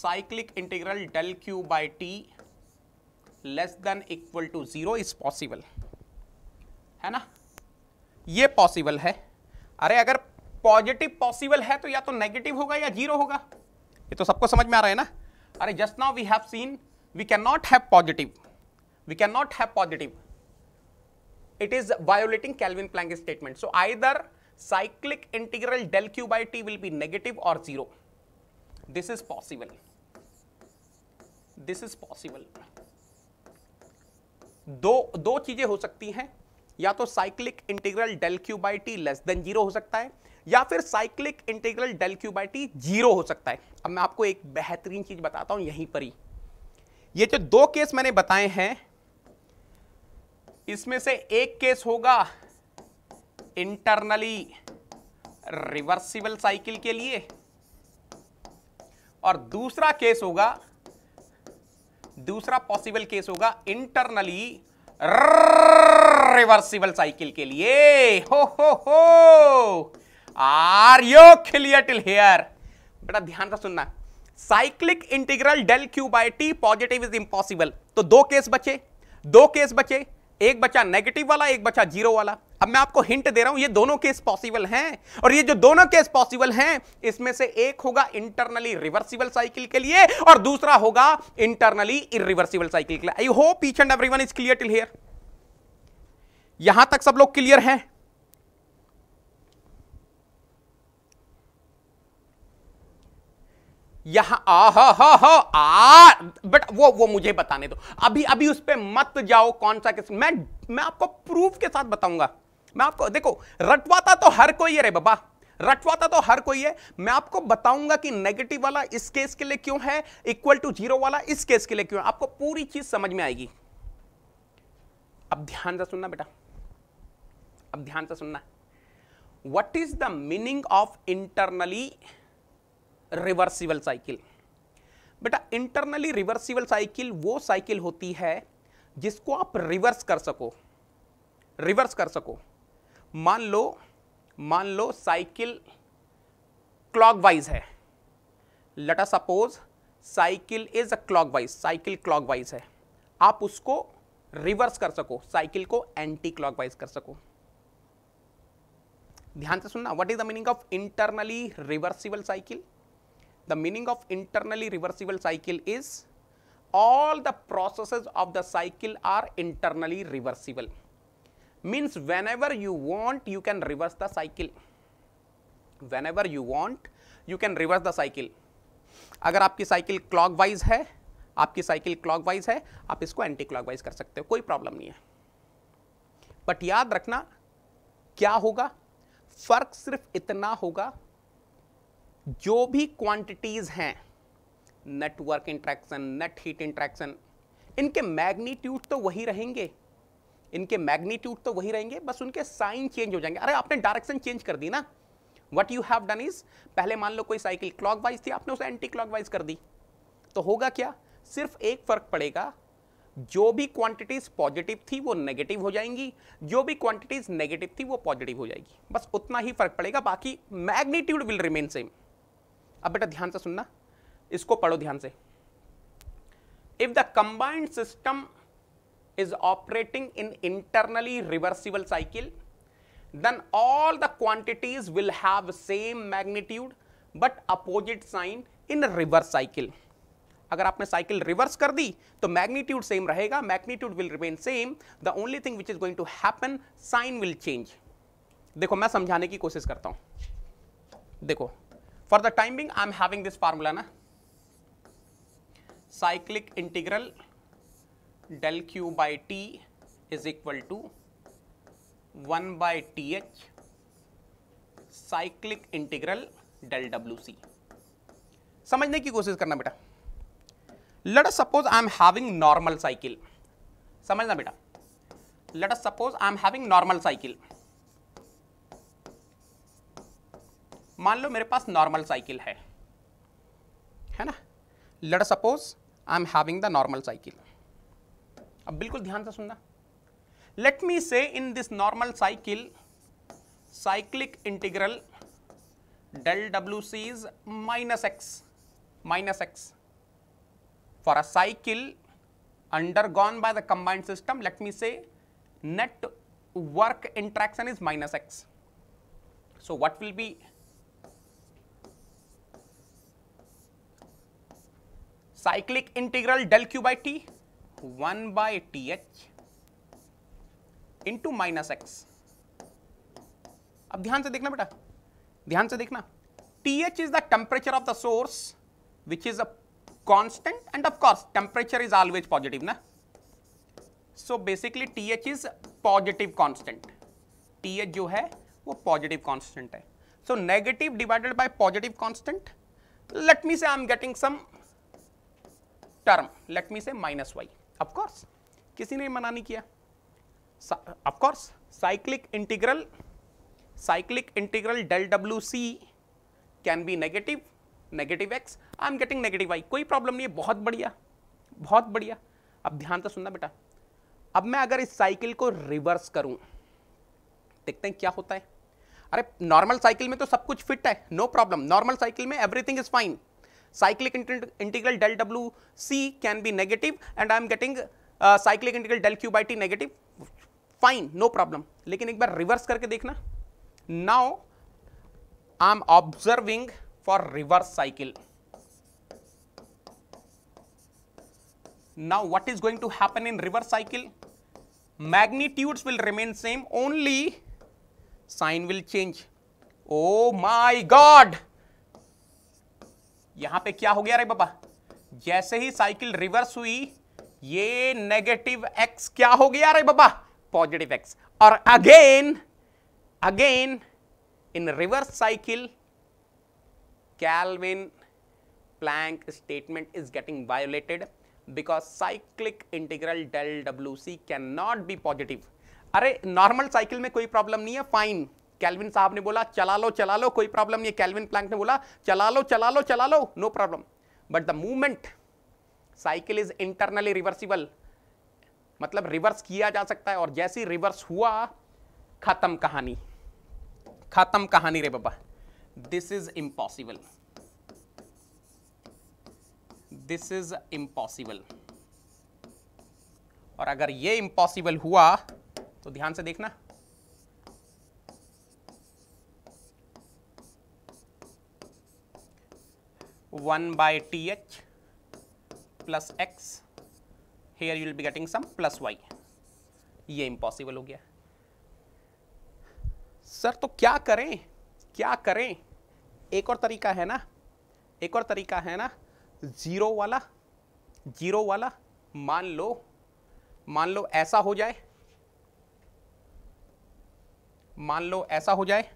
cyclic integral del Q by T less than equal to zero is possible है ना ये पॉसिबल है अरे अगर पॉजिटिव पॉसिबल है तो या तो नेगेटिव होगा या जीरो होगा ये तो सबको समझ में आ रहा है ना अरे just now we have seen we can not have positive we can not have positive it is violating Kelvin Planck statement so either cyclic integral del Q by T will be negative और zero this is possible this is possible दो दो चीजें हो सकती हैं या तो cyclic integral del Q by T less than zero हो सकता है या फिर cyclic integral del Q by T zero हो सकता है अब मैं आपको एक बेहतरीन चीज बताता हूं यहीं पर ही ये जो दो केस मैंने बताए हैं इसमें से एक केस होगा इंटरनली रिवर्सिबल साइकिल के लिए और दूसरा केस होगा दूसरा पॉसिबल केस होगा इंटरनली रिवर्सिबल साइकिल के लिए हो हो हो are you clear till here बेटा ध्यान से सुनना cyclic integral del Q by T positive is impossible तो दो केस बचे दो केस बचे एक बचा नेगेटिव वाला एक बचा जीरो वाला अब मैं आपको हिंट दे रहा हूं ये दोनों केस पॉसिबल हैं और ये जो दोनों केस पॉसिबल हैं इसमें से एक होगा इंटरनली रिवर्सिबल साइकिल के लिए और दूसरा होगा इंटरनली इिवर्सिबल साइकिल के लिए I hope each and everyone is clear till here यहां तक सब लोग क्लियर हैं यहां आ हा हा हा आ बट वो वो मुझे बताने दो अभी अभी उस पर मत जाओ कौन सा किस मैं मैं आपको प्रूफ के साथ बताऊंगा मैं आपको देखो रटवाता तो हर कोई है रे बाबा रटवाता तो हर कोई है मैं आपको बताऊंगा कि नेगेटिव वाला इस केस के लिए क्यों है इक्वल टू जीरो वाला इस केस के लिए क्यों है आपको पूरी चीज समझ में आएगी अब ध्यान से सुनना बेटा अब ध्यान से सुनना what is the meaning of internally reversible cycle बेटा इंटरनली रिवर्सिबल साइकिल वो साइकिल होती है जिसको आप रिवर्स कर सको रिवर्स कर सको मान लो मान लो साइकिल क्लॉकवाइज है लटा suppose cycle is a clockwise cycle clockwise है आप उसको रिवर्स कर सको साइकिल को एंटी क्लॉकवाइज कर सको ध्यान से सुनना what is the meaning of internally reversible cycle the meaning of internally reversible cycle is all the processes of the cycle are internally reversible means whenever you want you can reverse the cycle whenever you want you can reverse the cycle agar aapki cycle clockwise hai aapki cycle clockwise hai aap isko anti clockwise kar sakte ho koi problem nahi hai but yaad rakhna kya hoga फर्क सिर्फ इतना होगा जो भी quantities हैं network interaction net heat interaction इनके magnitude तो वही रहेंगे इनके मैग्नीट्यूड तो वही रहेंगे बस उनके साइन चेंज हो जाएंगे अरे आपने डायरेक्शन चेंज कर दी ना what you have done is पहले मान लो कोई साइकिल क्लॉकवाइज थी आपने उसे एंटी क्लॉकवाइज कर दी तो होगा क्या सिर्फ एक फर्क पड़ेगा जो भी क्वांटिटीज पॉजिटिव थी वो नेगेटिव हो जाएंगी जो भी क्वांटिटीज नेगेटिव थी वो पॉजिटिव हो जाएगी बस उतना ही फर्क पड़ेगा बाकी मैग्नीट्यूड विल रिमेन सेम अब बेटा ध्यान से सुनना इसको पढ़ो ध्यान से if the combined system is operating in internally reversible cycle then all the quantities will have same magnitude but opposite sign in reverse cycle अगर आपने साइकिल रिवर्स कर दी तो मैग्नीट्यूड सेम रहेगा magnitude will remain same the only thing which is going to happen sign will change देखो मैं समझाने की कोशिश करता हूं देखो for the time being i am having this formula na cyclic integral del q by t is equal to 1 by th cyclic integral del wc समझने की कोशिश करना बेटा let us suppose I am having normal cycle समझना बेटा let us suppose I am having normal cycle मान लो मेरे पास नॉर्मल साइकिल है है ना लड़ suppose I am having the normal cycle अब बिल्कुल ध्यान से सुनना let me say in this normal cycle cyclic integral del W C is minus X minus X for a cycle undergone by the combined system let me say net work interaction is minus X so what will be cyclic integral del Q by T one by T H into minus X अब ध्यान से देखना बेटा ध्यान से देखना T H is the temperature of the source which is a constant and of course temperature is always positive ना so basically T H is positive constant T H जो है वो पॉजिटिव कॉन्स्टेंट है so negative divided by positive constant let me say I am getting some term let me say minus Y of course किसी ने मना नहीं किया of course cyclic integral cyclic integral del W C can be negative negative X I am getting negative Y कोई problem नहीं है बहुत बढ़िया बहुत बढ़िया अब ध्यान तो सुनना बेटा अब मैं अगर इस साइकिल को रिवर्स करूं देखते हैं क्या होता है अरे नॉर्मल साइकिल में तो सब कुछ फिट है नो प्रॉब्लम नॉर्मल साइकिल में everything is fine cyclic integral del w c can be negative and I am getting uh, cyclic integral del q by t negative fine no problem लेकिन एक बार reverse करके देखना now I am observing for reverse cycle now what is going to happen in reverse cycle magnitudes will remain same only sign will change oh my god यहां पे क्या हो गया रे बाबा जैसे ही साइकिल रिवर्स हुई ये नेगेटिव एक्स क्या हो गया रे बाबा पॉजिटिव एक्स और again again in reverse cycle Kelvin statement is getting violated because cyclic integral del W C can not be positive अरे नॉर्मल साइकिल में कोई प्रॉब्लम नहीं है फाइन कैलविन साहब ने बोला चला लो चला लो कोई प्रॉब्लम नहीं कैलविन प्लैंक ने बोला चला लो चला लो चला लो no problem but the movement cycle is internally reversible मतलब रिवर्स किया जा सकता है और जैसे ही रिवर्स हुआ खत्म कहानी खत्म कहानी रे बाबा this is impossible this is impossible और अगर ये इम्पॉसिबल हुआ तो ध्यान से देखना 1 T H plus X here you will be getting some plus Y ये इम्पॉसिबल हो गया सर तो क्या करें क्या करें एक और तरीका है ना एक और तरीका है ना जीरो वाला जीरो वाला मान लो मान लो ऐसा हो जाए मान लो ऐसा हो जाए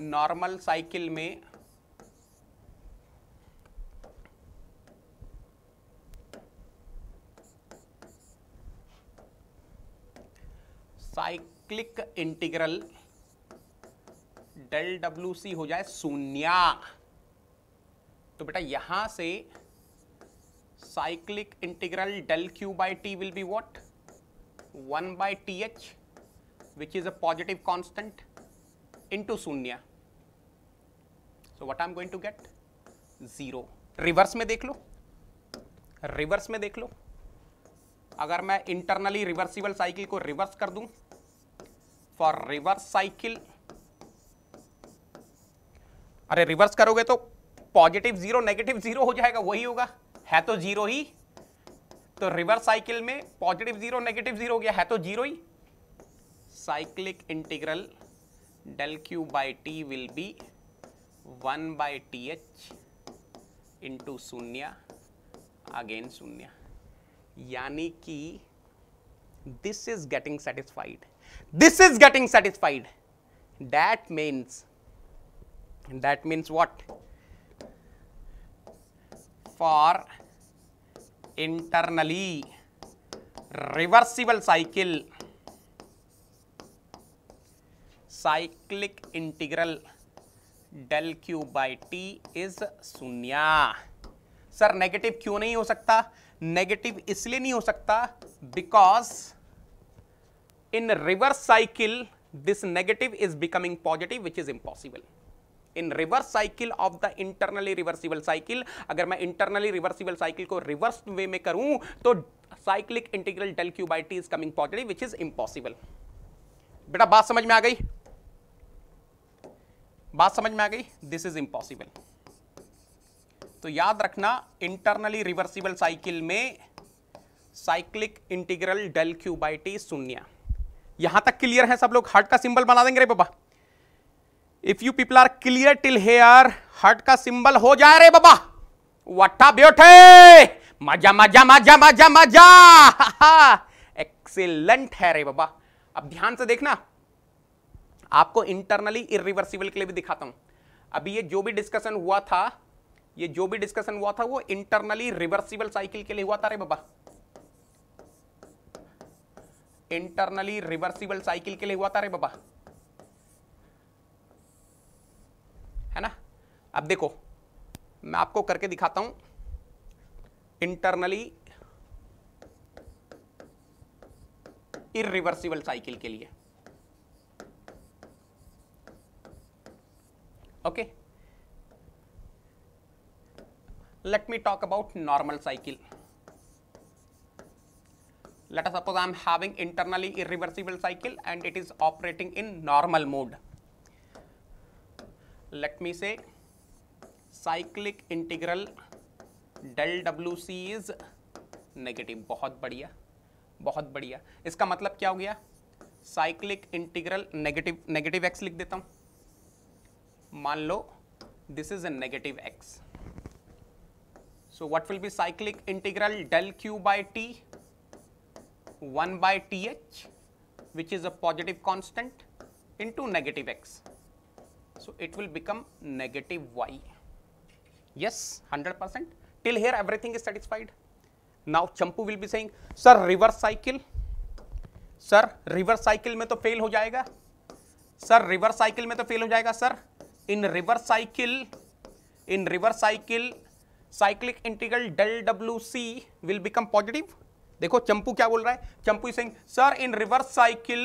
नॉर्मल साइकिल में cyclic integral del W C हो जाए शून्य तो बेटा यहां से cyclic integral del Q by T will be what one by T H which is a positive constant into शून्य so what I am going to get zero reverse में देख लो रिवर्स में देख लो अगर मैं इंटरनली रिवर्सिबल साइकिल को रिवर्स कर दूं फॉर रिवर्स साइकिल अरे रिवर्स करोगे तो पॉजिटिव जीरो नेगेटिव जीरो हो जाएगा वही होगा है तो जीरो ही तो रिवर्स साइकिल में पॉजिटिव जीरो नेगेटिव जीरो हो गया है तो जीरो ही cyclic integral del Q by T will be 1 by th into sunya again sunya यानी कि this is getting satisfied this is getting satisfied that means that means what for internally reversible cycle cyclic integral del Q by T is शून्य sir negative क्यों नहीं हो सकता negative इसलिए नहीं हो सकता because in reverse cycle this negative is becoming positive which is impossible in reverse cycle of the internally reversible cycle अगर मैं इंटरनली रिवर्सिबल साइकिल को रिवर्स वे में करूं तो cyclic integral del Q by T is coming positive which is impossible बेटा बात समझ में आ गई बात समझ में आ गई दिस इज इंपॉसिबल तो याद रखना इंटरनली रिवर्सिबल साइकिल में cyclic integral del Q by T शून्य यहां तक क्लियर है सब लोग हार्ट का सिंबल बना देंगे रे बाबा if you people are clear till here heart का सिंबल हो जाए रे बाबा वट्टा बेठे मजा मजा मजा मजा मजा एक्सीलेंट है रे बाबा अब ध्यान से देखना आपको इंटरनली इिवर्सिबल के लिए भी दिखाता हूं अभी ये जो भी डिस्कशन हुआ था ये जो भी डिस्कशन हुआ था वो इंटरनली रिवर्सिबल साइकिल के लिए हुआ था रे बाबा इंटरनली रिवर्सिबल साइकिल के लिए हुआ था रे बाबा है ना अब देखो मैं आपको करके दिखाता हूं इंटरनली इिवर्सिबल साइकिल के लिए okay let me talk about normal cycle let us suppose i am having internally irreversible cycle and it is operating in normal mode let me say cyclic integral del wc is negative bahut badhiya bahut badhiya iska matlab kya ho gaya cyclic integral negative negative X लिख देता हूँ मान लो this is a negative X so what will be cyclic integral del Q by T one by T H which is a positive constant into negative X so it will become negative Y yes hundred percent till here everything is satisfied now Champu will be saying sir reverse cycle sir reverse cycle में तो fail हो जाएगा sir reverse cycle में तो fail हो जाएगा sir in reverse cycle in reverse cycle cyclic integral del W C will become positive देखो चंपू क्या बोल रहा है Champu Singh sir in reverse cycle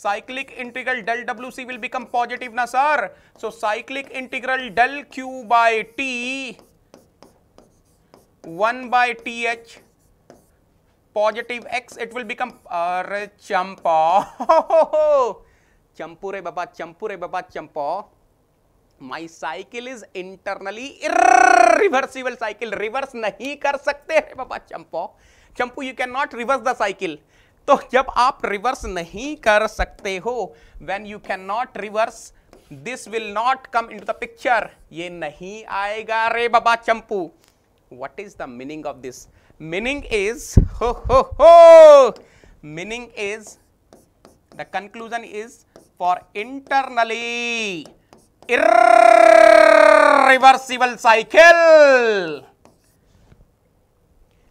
cyclic integral del W C will become positive ना sir so cyclic integral del Q by T one by T H positive X it will become अरे चंपा चंपू रे बाबा चंपू रे बाबा Champa my cycle is internally reversible cycle reverse नहीं कर सकते अरे बाबा Champu Champu you can not reverse the cycle तो जब आप रिवर्स नहीं कर सकते हो when you can not reverse this will not come into the picture ये नहीं आएगा रे बाबा Champu what is the meaning of this meaning is हो meaning is the conclusion is for internally irreversible cycle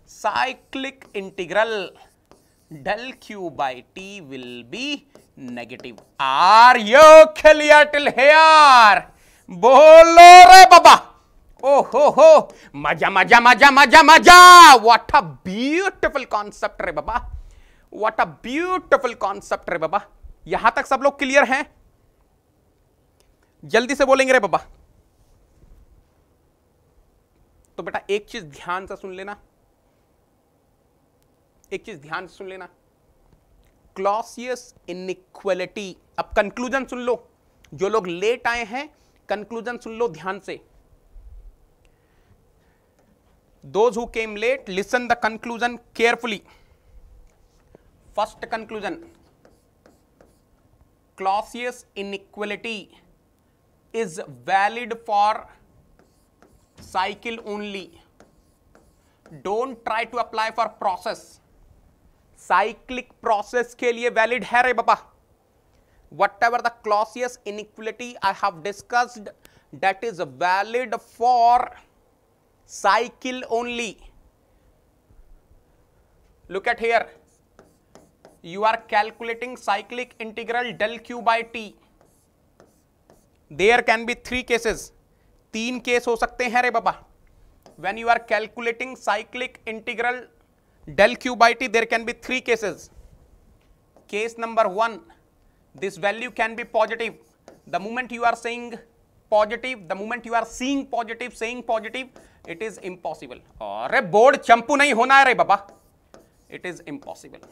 cyclic integral del Q by T will be negative are you clear till here बोलो रे बाबा ओहो हो मजा मजा मजा मजा मजा व्हाट अ ब्यूटीफुल कॉन्सेप्ट रे बाबा व्हाट अ ब्यूटीफुल कॉन्सेप्ट रे बाबा यहां तक सब लोग क्लियर हैं जल्दी से बोलेंगे रे पापा तो बेटा एक चीज ध्यान से सुन लेना एक चीज ध्यान से सुन लेना क्लॉसियस इनइक्वलिटी अब कंक्लूजन सुन लो जो लोग लेट आए हैं कंक्लूजन सुन लो ध्यान से who came late listen the conclusion carefully first conclusion Clausius in inequality is valid for cycle only. Don't try to apply for process. Cyclic process ke liye valid re baba. Whatever the Clausius inequality I have discussed, that is valid for cycle only. Look at here. You are calculating cyclic integral del q by t. There can be three cases तीन case हो सकते हैं रे बाबा when you are calculating cyclic integral del Q by T there can be three cases case number one this value can be positive the moment you are saying positive the moment you are seeing positive saying positive it is impossible अरे बोर्ड चंपू नहीं होना है रे बाबा it is impossible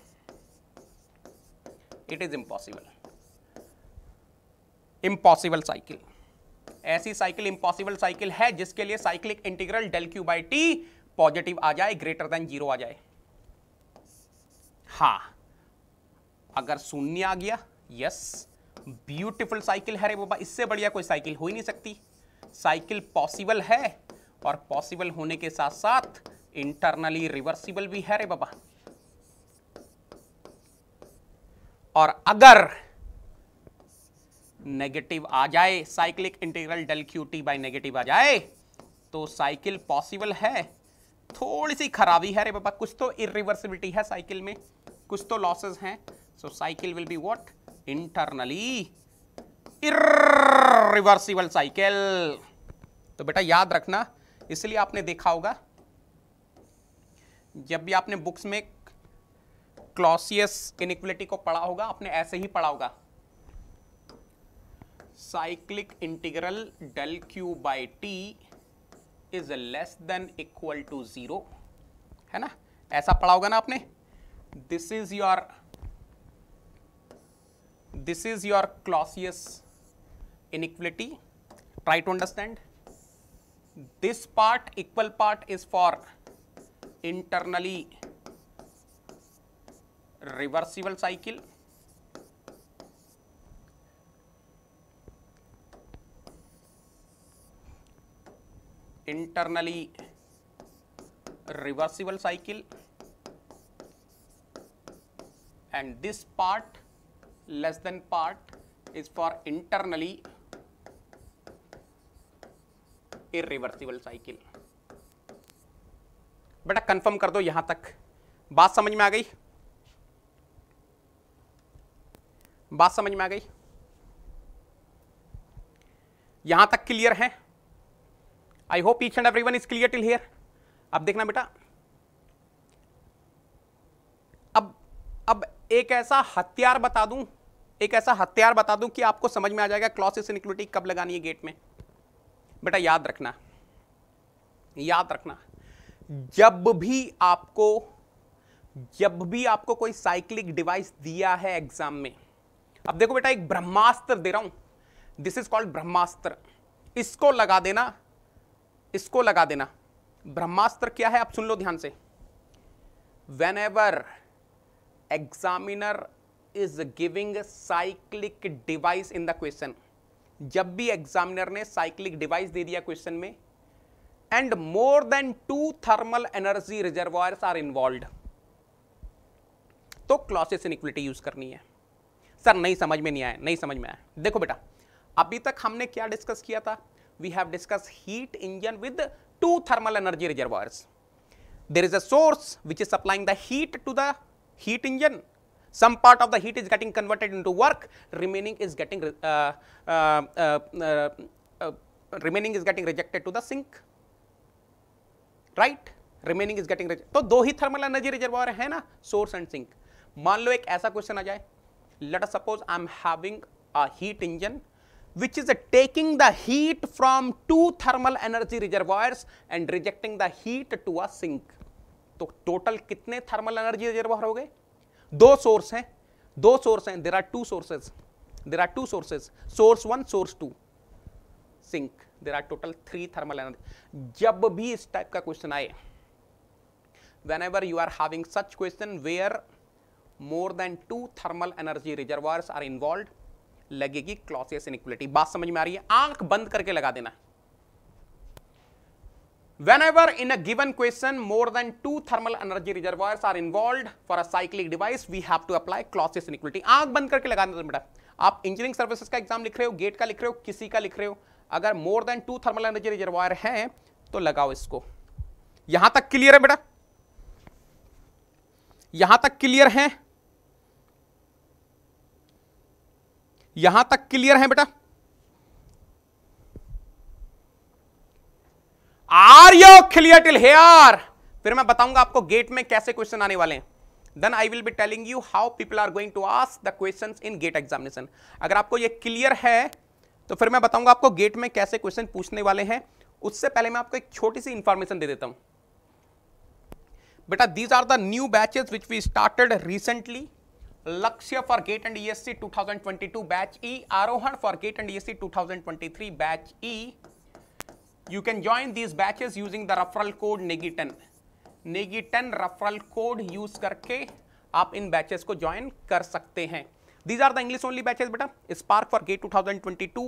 it is impossible impossible cycle ऐसी cycle impossible cycle है जिसके लिए cyclic integral del Q by T positive आ जाए ग्रेटर देन जीरो आ जाए हाँ अगर शून्य आ गया यस ब्यूटिफुल साइकिल है रे बाबा इससे बढ़िया कोई साइकिल हो ही नहीं सकती साइकिल पॉसिबल है और पॉसिबल होने के साथ साथ इंटरनली रिवर्सिबल भी है रे बाबा और अगर नेगेटिव आ जाए cyclic integral del Q T by negative आ जाए तो साइकिल पॉसिबल है थोड़ी सी खराबी है अरे बाबा कुछ तो इरिवर्सिबिलिटी है साइकिल में कुछ तो लॉसेस हैं so cycle will be what internally irreversible cycle तो बेटा याद रखना इसलिए आपने देखा होगा जब भी आपने बुक्स में क्लॉसियस इनिक्वलिटी को पढ़ा होगा आपने ऐसे ही पढ़ा होगा cyclic integral del Q by T is less than equal to zero है ना ऐसा पढ़ा होगा ना आपने this is your this is your Clausius inequality try to understand this part equal part is for internally reversible cycle internally reversible cycle and this part less than part is for internally irreversible cycle बेटा confirm कर दो यहां तक बात समझ में आ गई बात समझ में आ गई यहां तक क्लियर है I hope each and everyone is clear till here अब देखना बेटा अब अब एक ऐसा हथियार बता दूं एक ऐसा हथियार बता दूं कि आपको समझ में आ जाएगा क्लॉसिस इनिक्विटी कब लगानी है गेट में बेटा याद रखना याद रखना जब भी आपको जब भी आपको कोई साइक्लिक डिवाइस दिया है एग्जाम में अब देखो बेटा एक ब्रह्मास्त्र दे रहा हूं दिस इज कॉल्ड ब्रह्मास्त्र इसको लगा देना इसको लगा देना ब्रह्मास्त्र क्या है आप सुन लो ध्यान से whenever examiner is giving cyclic device in the question जब भी एग्जामिनर ने साइक्लिक डिवाइस दे दिया क्वेश्चन में and more than two thermal energy reservoirs are involve तो क्लॉसेस इन इक्विटी यूज करनी है सर नहीं समझ में नहीं आया नहीं समझ में आया देखो बेटा अभी तक हमने क्या डिस्कस किया था we have discussed heat engine with two thermal energy reservoirs. There is a source which is supplying the heat to the heat engine. Some part of the heat is getting converted into work, remaining is getting uh uh, uh, uh, uh, remaining is getting rejected to the sink, right? Remaining is getting rejected. So, दो thermal energy reservoir है ना, source and sink. मान लो एक ऐसा question आ let us suppose I am having a heat engine which is taking the heat from two thermal energy reservoirs and rejecting the heat to अंक तो total कितने thermal energy reservoir हो गए दो सोर्स हैं दो सोर्स हैं there are two sources there are two sources source one source two sink there are total three thermal energy जब भी इस टाइप का क्वेश्चन आए whenever you are having such question where more than two thermal energy reservoirs are involve लगेगी Clausius inequality बात समझ में आ रही है आंख बंद करके लगा देना whenever in a given question more than two thermal energy reservoirs are involve for a cyclic device we have to apply clausius inequality आंख बंद करके लगा देना बेटा आप इंजीनियरिंग सर्विसेज का एग्जाम लिख रहे हो गेट का लिख रहे हो किसी का लिख रहे हो अगर more than two thermal energy reservoir है तो लगाओ इसको यहां तक क्लियर है बेटा यहां तक क्लियर है यहां तक क्लियर है बेटा are you clear till here फिर मैं बताऊंगा आपको गेट में कैसे क्वेश्चन आने वाले हैं then I will be telling you how people are going to ask the question in GATE examination अगर आपको ये क्लियर है तो फिर मैं बताऊंगा आपको गेट में कैसे क्वेश्चन पूछने वाले हैं उससे पहले मैं आपको एक छोटी सी इंफॉर्मेशन दे देता हूं बेटा these are the new batches which we started recently Lakshya for GATE and to ESC 2022 batch ई आरोहण for GATE and ESC 2023 batch ई you can join these batches using the referral code नेगीटन नेगीटन रेफरल कोड यूज करके आप इन batches को join कर सकते हैं these are the English only batches बेटा Spark for GATE to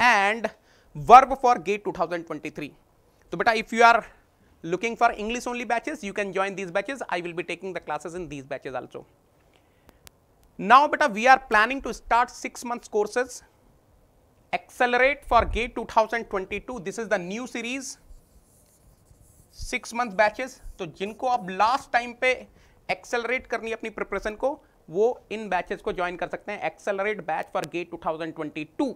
and verb for GATE 2023 तो बेटा if you are looking for english only batches you can join these batches i will be taking the classes in these batches also are planning to start six month courses accelerate for GATE two thousand twenty 2022 this is the new series six month batches तो जिनको आप last time पे accelerate करनी है अपनी preparation को वो इन batches को ज्वाइन कर सकते हैं accelerate batch for GATE 2022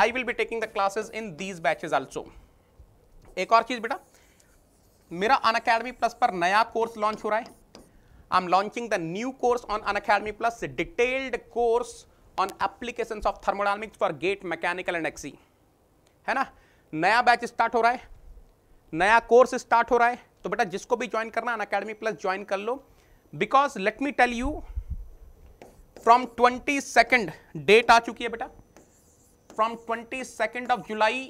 I will be taking the classes in these batches also एक और चीज बेटा मेरा अन अकेडमी प्लस पर नया कोर्स लॉन्च हो रहा है I'm launching the new course on Unacademy Plus, a detailed course on applications of thermodynamics for gate, mechanical and XE. है ना नया बैच स्टार्ट हो रहा है नया कोर्स स्टार्ट हो रहा है तो बेटा जिसको भी ज्वाइन करना अकेडमी प्लस ज्वाइन कर लो because let me tell you from twenty second date आ चुकी है बेटा from twenty second of July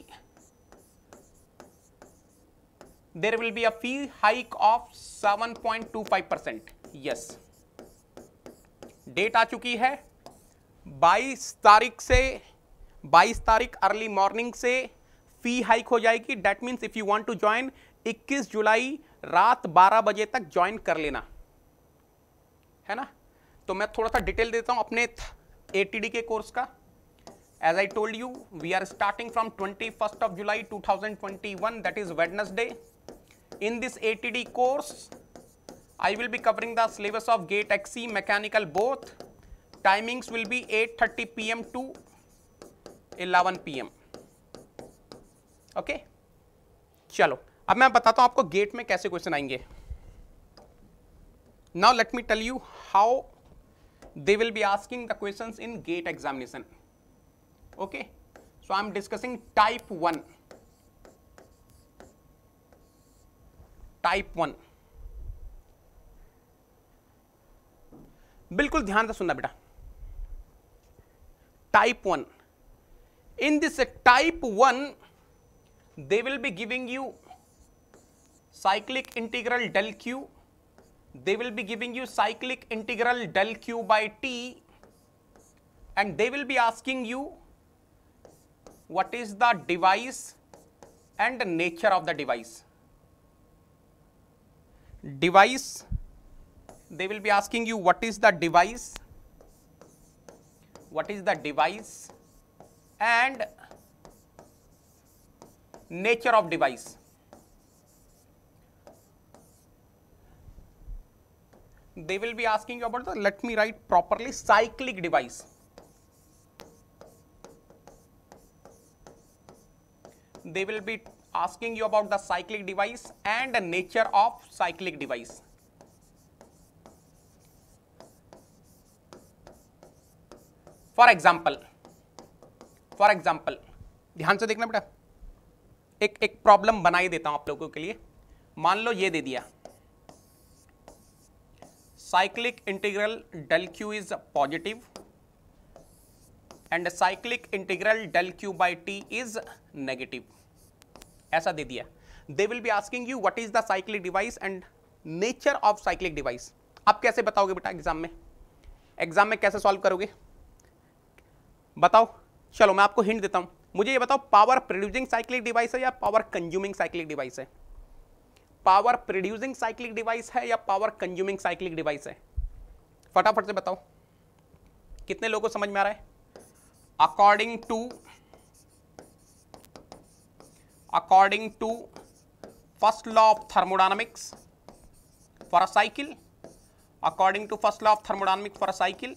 there will be a fee hike of seven point two five percent yes date आ चुकी है 22 तारीख से 22 तारीख अर्ली मॉर्निंग से फी हाइक हो जाएगी date means if you want to join 21 जुलाई रात 12 बजे तक ज्वाइन कर लेना है ना तो मैं थोड़ा सा डिटेल देता हूं अपने ए के कोर्स का as I told you we are starting from twenty first of July two thousand twenty one that is Wednesday in this A T D course I will be covering the syllabus of gate XE mechanical both. Timings will be 8.30 p.m. to 11 p.m. Okay? Chalo. Now let me tell you how they will be asking the questions in gate examination. Okay? So I am discussing type 1. Type 1. बिल्कुल ध्यान से सुनना बेटा type one in this type one they will be giving you cyclic integral del Q they will be giving you cyclic integral del Q by T and they will be asking you what is the device and nature of the device device they will be asking you what is the device, what is the device and nature of device. They will be asking you about the, let me write properly, cyclic device. They will be asking you about the cyclic device and the nature of cyclic device. For example for example ध्यान से देखना बेटा एक एक problem बनाई देता हूं आप लोगों के लिए मान लो ये दे दिया cyclic integral del Q is positive and cyclic integral del Q by T is negative ऐसा दे दिया they will be asking you what is the cyclic device and nature of cyclic device आप कैसे बताओगे बेटा एग्जाम में exam में कैसे सॉल्व करोगे बताओ चलो मैं आपको हिंट देता हूं मुझे ये बताओ पावर प्रोड्यूसिंग साइक्लिक डिवाइस है या पावर कंज्यूमिंग साइक्लिक डिवाइस है पावर प्रोड्यूसिंग साइक्लिक डिवाइस है या पावर कंज्यूमिंग साइक्लिक डिवाइस है फटाफट से बताओ कितने लोगों को समझ में आ रहा है according to according to first law of thermodynamics for a cycle according to first law of thermodynamics for a cycle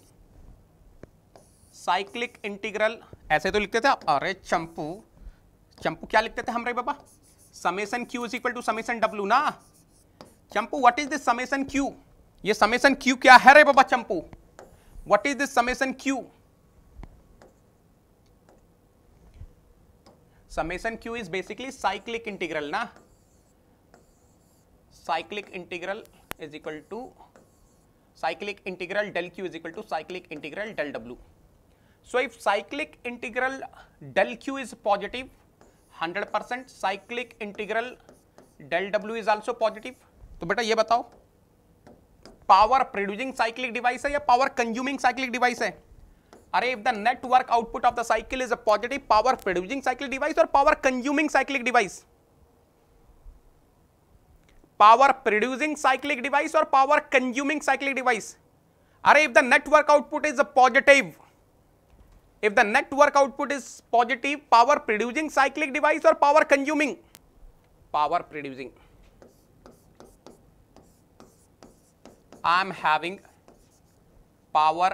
cyclic integral ऐसे तो लिखते थे आप अरे चंपू चंपू क्या लिखते थे हम बाबा summation Q is equal to summation W ना Champu what is this summation Q ये समेसन क्यू क्या है रे बाबा Champu what is this summation Q summation Q is basically cyclic integral ना cyclic integral is equal to cyclic integral del Q is equal to cyclic integral del W So if cyclic integral del q is positive 100% cyclic integral del W is also positive तो बेटा ये बताओ power producing cyclic device है या power consuming cyclic device है अरे if the network output of the cycle is a positive power producing cyclic device और power consuming cyclic device power producing cyclic device और पावर कंज्यूमिंग साइक्लिक डिवाइस अरे if the network output is a positive if the network output is positive power producing cyclic device or power consuming power producing i am having power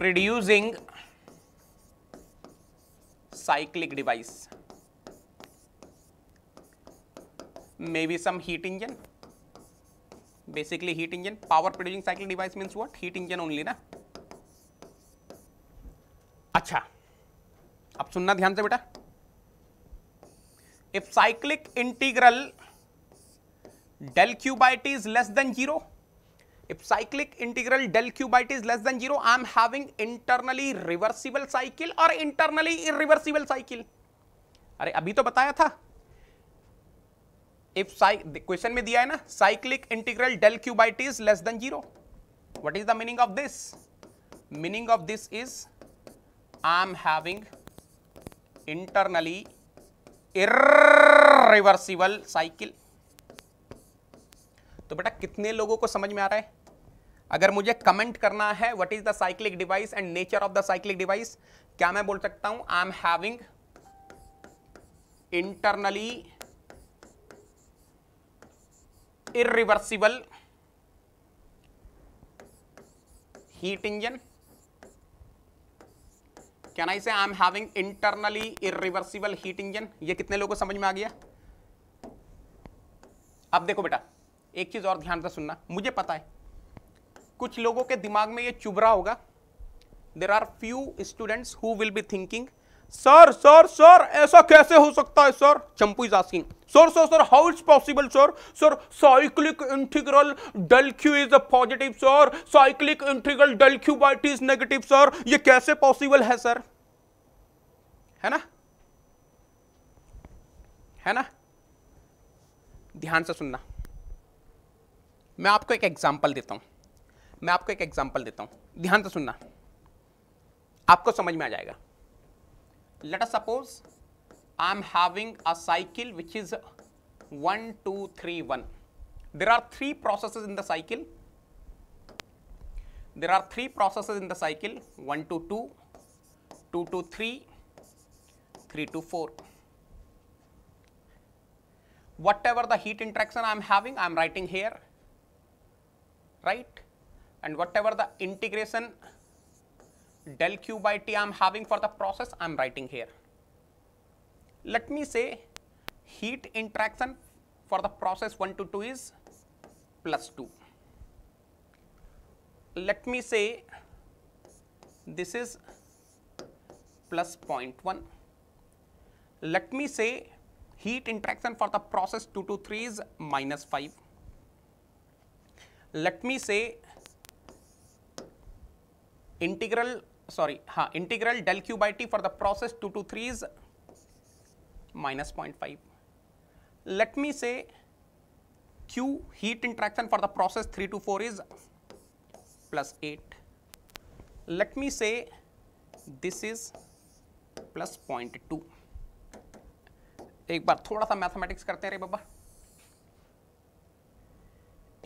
producing cyclic device maybe some heat engine basically heat engine power producing cyclic device means what heat engine only na अच्छा अब सुनना ध्यान से बेटा if cyclic integral del Q by T is less than zero if cyclic integral del q by t is less than 0 i am having internally reversible cycle or internally irreversible cycle अरे अभी तो बताया था if question में दिया है ना cyclic integral del Q by T is less than zero what is the meaning of this meaning of this is am having internally irreversible cycle. तो बेटा कितने लोगों को समझ में आ रहा है अगर मुझे कमेंट करना है what is the cyclic device and nature of the cyclic device क्या मैं बोल सकता हूं I am having internally irreversible heat engine can I say I am having internally irreversible heat engine ये कितने लोगों को समझ में आ गया अब देखो बेटा एक चीज़ और ध्यान से सुनना मुझे पता है कुछ लोगों के दिमाग में ये चुभ रहा होगा there are few students who will be thinking sir sir sir ऐसा कैसे हो सकता है सर चंपू इजासीन sir sir sir how is possible sir sir cyclic integral del Q is a positive sir cyclic integral del Q by T is negative sir ये कैसे possible है सर है ना है ना ध्यान से सुनना मैं आपको एक एग्जाम्पल देता हूं मैं आपको एक एग्जाम्पल देता हूं ध्यान से सुनना आपको समझ में आ जाएगा let us suppose I am having a cycle which is 1, 2, 3, 1. There are three processes in the cycle. There are three processes in the cycle 1 to 2, 2 to 3, 3 to 4. Whatever the heat interaction I am having, I am writing here, right? And whatever the integration del q by t I am having for the process I am writing here. Let me say heat interaction for the process 1 to 2 is plus 2. Let me say this is plus 0.1. Let me say heat interaction for the process 2 to 3 is minus 5. Let me say integral sorry हाँ integral del Q by T for the process two to three is minus point five let me say Q heat interaction for the process three to four is plus eight let me से this is plus point two एक बार थोड़ा सा mathematics करते हैं रे बाबा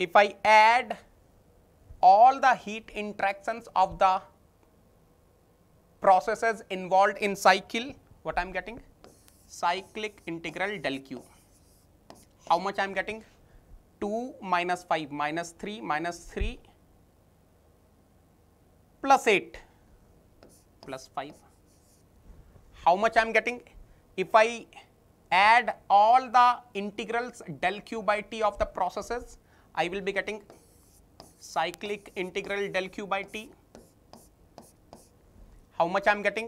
if I add all the heat interaction of the processes involved in cycle, what I am getting? Cyclic integral del q. How much I am getting? 2 minus 5 minus 3 minus 3 plus 8 plus 5. How much I am getting? If I add all the integrals del q by t of the processes, I will be getting cyclic integral del q by t how much I am getting?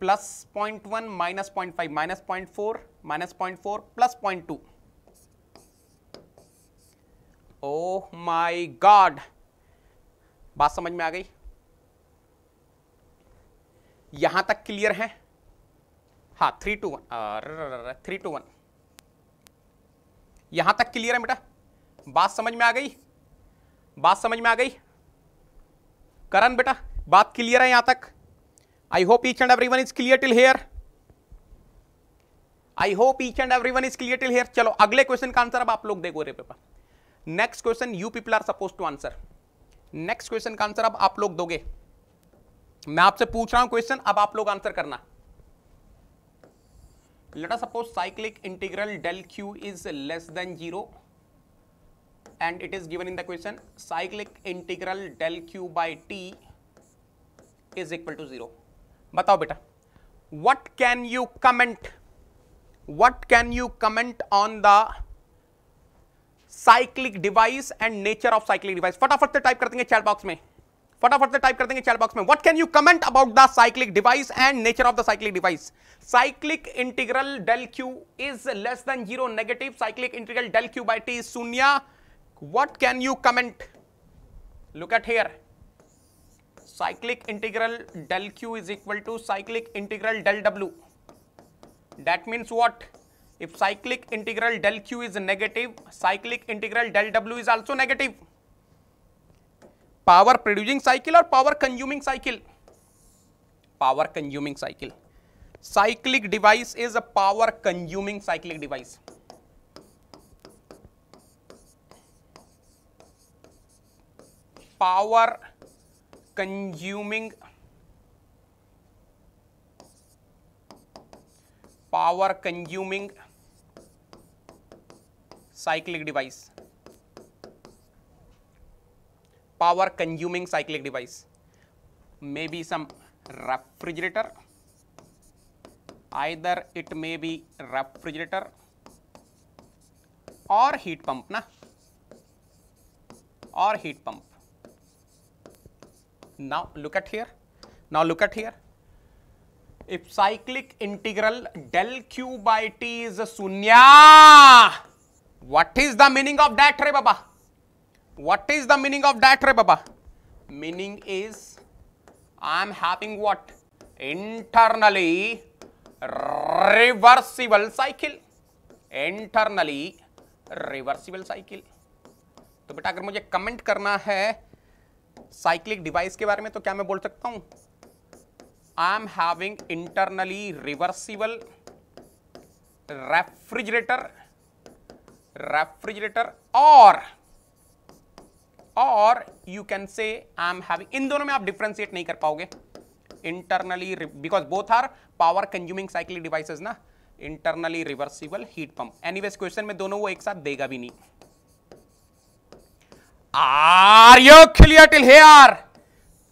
Plus 0.1 minus 0.5 minus 0.4 minus 0.4 plus 0.2. Oh my God! बात समझ में आ गई यहां तक clear है हाँ three two one three two one यहां तक क्लियर है बेटा बात समझ में आ गई बात समझ में आ गई करण बेटा बात क्लियर है यहां तक I hope each and every one is clear till here I hope each and every one is clear till here चलो अगले क्वेश्चन का आंसर अब आप लोग देखो रे paper next question you people are suppose to answer next question का answer अब आप लोग दोगे मैं आपसे पूछ रहा हूं क्वेश्चन अब आप लोग आंसर करना let us suppose cyclic integral del q is less than 0 and it is given in the question cyclic integral del q by t is equal to zero बताओ बेटा what can you comment what can you comment on the cyclic device and nature of cyclic device फटाफट से type कर देंगे chat box में फटाफट से type कर देंगे चैट बॉक्स में what can you comment about the cyclic device and nature of the cyclic device cyclic integral del Q is less than zero negative cyclic integral del Q by T is शून्य can you comment look at here cyclic integral del q is equal to cyclic integral del w. That means what? If cyclic integral del q is negative, cyclic integral del w is also negative. Power producing cycle or power consuming cycle? Power consuming cycle. Cyclic device is a power consuming cyclic device. Power consuming power consuming cyclic device power consuming cyclic device maybe some refrigerator either it may be refrigerator or heat pump na or heat pump now look at here now look at here if cyclic integral del q by t is shunya what is the meaning of that re baba what is the meaning of that re baba meaning is i am having what internally reversible cycle internally reversible cycle तो बेटा अगर मुझे comment करना है cyclic device के बारे में तो क्या मैं बोल सकता हूं I am having internally reversible refrigerator refrigerator और और you can say I am having in दोनों में आप डिफ्रेंशिएट नहीं कर पाओगे internally because both are power consuming cyclic devices ना internally reversible heat pump anyways question में दोनों वो एक साथ देगा भी नहीं are you clear till here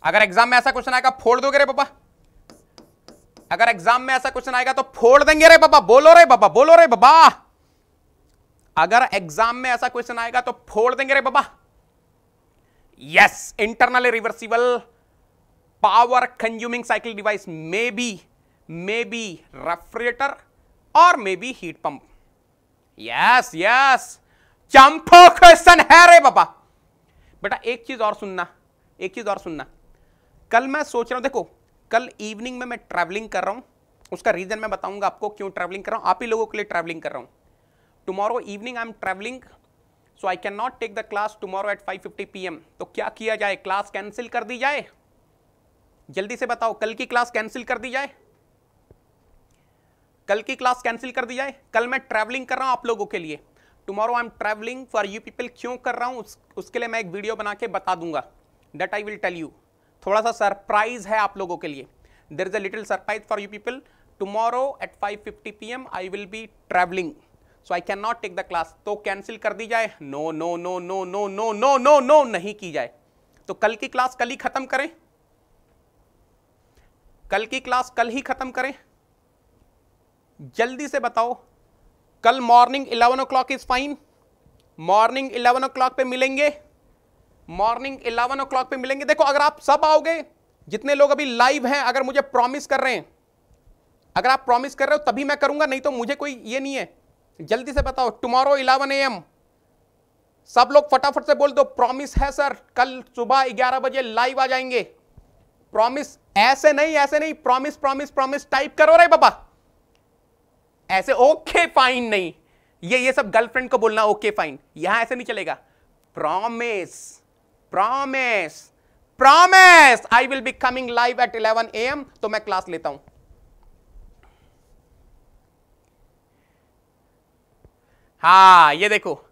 अगर एग्जाम में ऐसा क्वेश्चन आएगा फोड़ दोगे रे पापा अगर एग्जाम में ऐसा क्वेश्चन आएगा तो फोड़ देंगे रे पापा बोलो रे पापा बोलो रे पापा अगर एग्जाम में ऐसा क्वेश्चन आएगा तो फोड़ देंगे रे पापा yes internal reversible power consuming cycle device may be may be refrigerator और मे be heat pump yes yes चंपो क्वेश्चन है रे पापा बेटा एक चीज़ और सुनना एक चीज़ और सुनना कल मैं सोच रहा हूँ देखो कल इवनिंग में मैं ट्रैवलिंग कर रहा हूँ उसका रीज़न मैं बताऊँगा आपको क्यों ट्रैवलिंग कर रहा हूँ आप ही लोगों के लिए ट्रैवलिंग कर रहा हूँ tomorrow evening I am travelling so I can not take the class tomorrow at 5:50 PM तो क्या किया जाए क्लास कैंसिल कर दी जाए जल्दी से बताओ कल की क्लास कैंसिल कर दी जाए कल की क्लास कैंसिल कर दी जाए कल मैं ट्रैवलिंग कर रहा हूं आप लोगों के लिए tomorrow I am travelling for you people क्यों कर रहा हूँ उस, उसके लिए मैं एक वीडियो बना के बता दूंगा that I will tell you थोड़ा सा सरप्राइज है आप लोगों के लिए there is a little surprise for you people tomorrow at five fifty P M I will be travelling so I can not take the class तो cancel कर दी जाए no no no no no no no no no नहीं की जाए तो कल की क्लास कल ही खत्म करें कल की क्लास कल ही खत्म करें जल्दी से बताओ कल morning eleven o'clock is fine morning eleven o'clock पे मिलेंगे मॉर्निंग इलेवन ओ क्लॉक पे मिलेंगे देखो अगर आप सब आओगे जितने लोग अभी लाइव हैं अगर मुझे प्रॉमिस कर रहे हैं अगर आप प्रॉमिस कर रहे हो तभी मैं करूंगा नहीं तो मुझे कोई ये नहीं है जल्दी से बताओ टुमारो इलेवन ए एम सब लोग फटाफट से बोल दो प्रॉमिस है सर कल सुबह ग्यारह बजे लाइव आ जाएंगे प्रॉमिस ऐसे नहीं ऐसे नहीं प्रॉमिस प्रॉमिस प्रॉमिस टाइप करो रे बाबा ऐसे ओके फाइन नहीं ये ये सब गर्लफ्रेंड को बोलना ओके फाइन यहां ऐसे नहीं चलेगा promise promise promise I will be coming live at eleven A M तो मैं क्लास लेता हूं हा ये देखो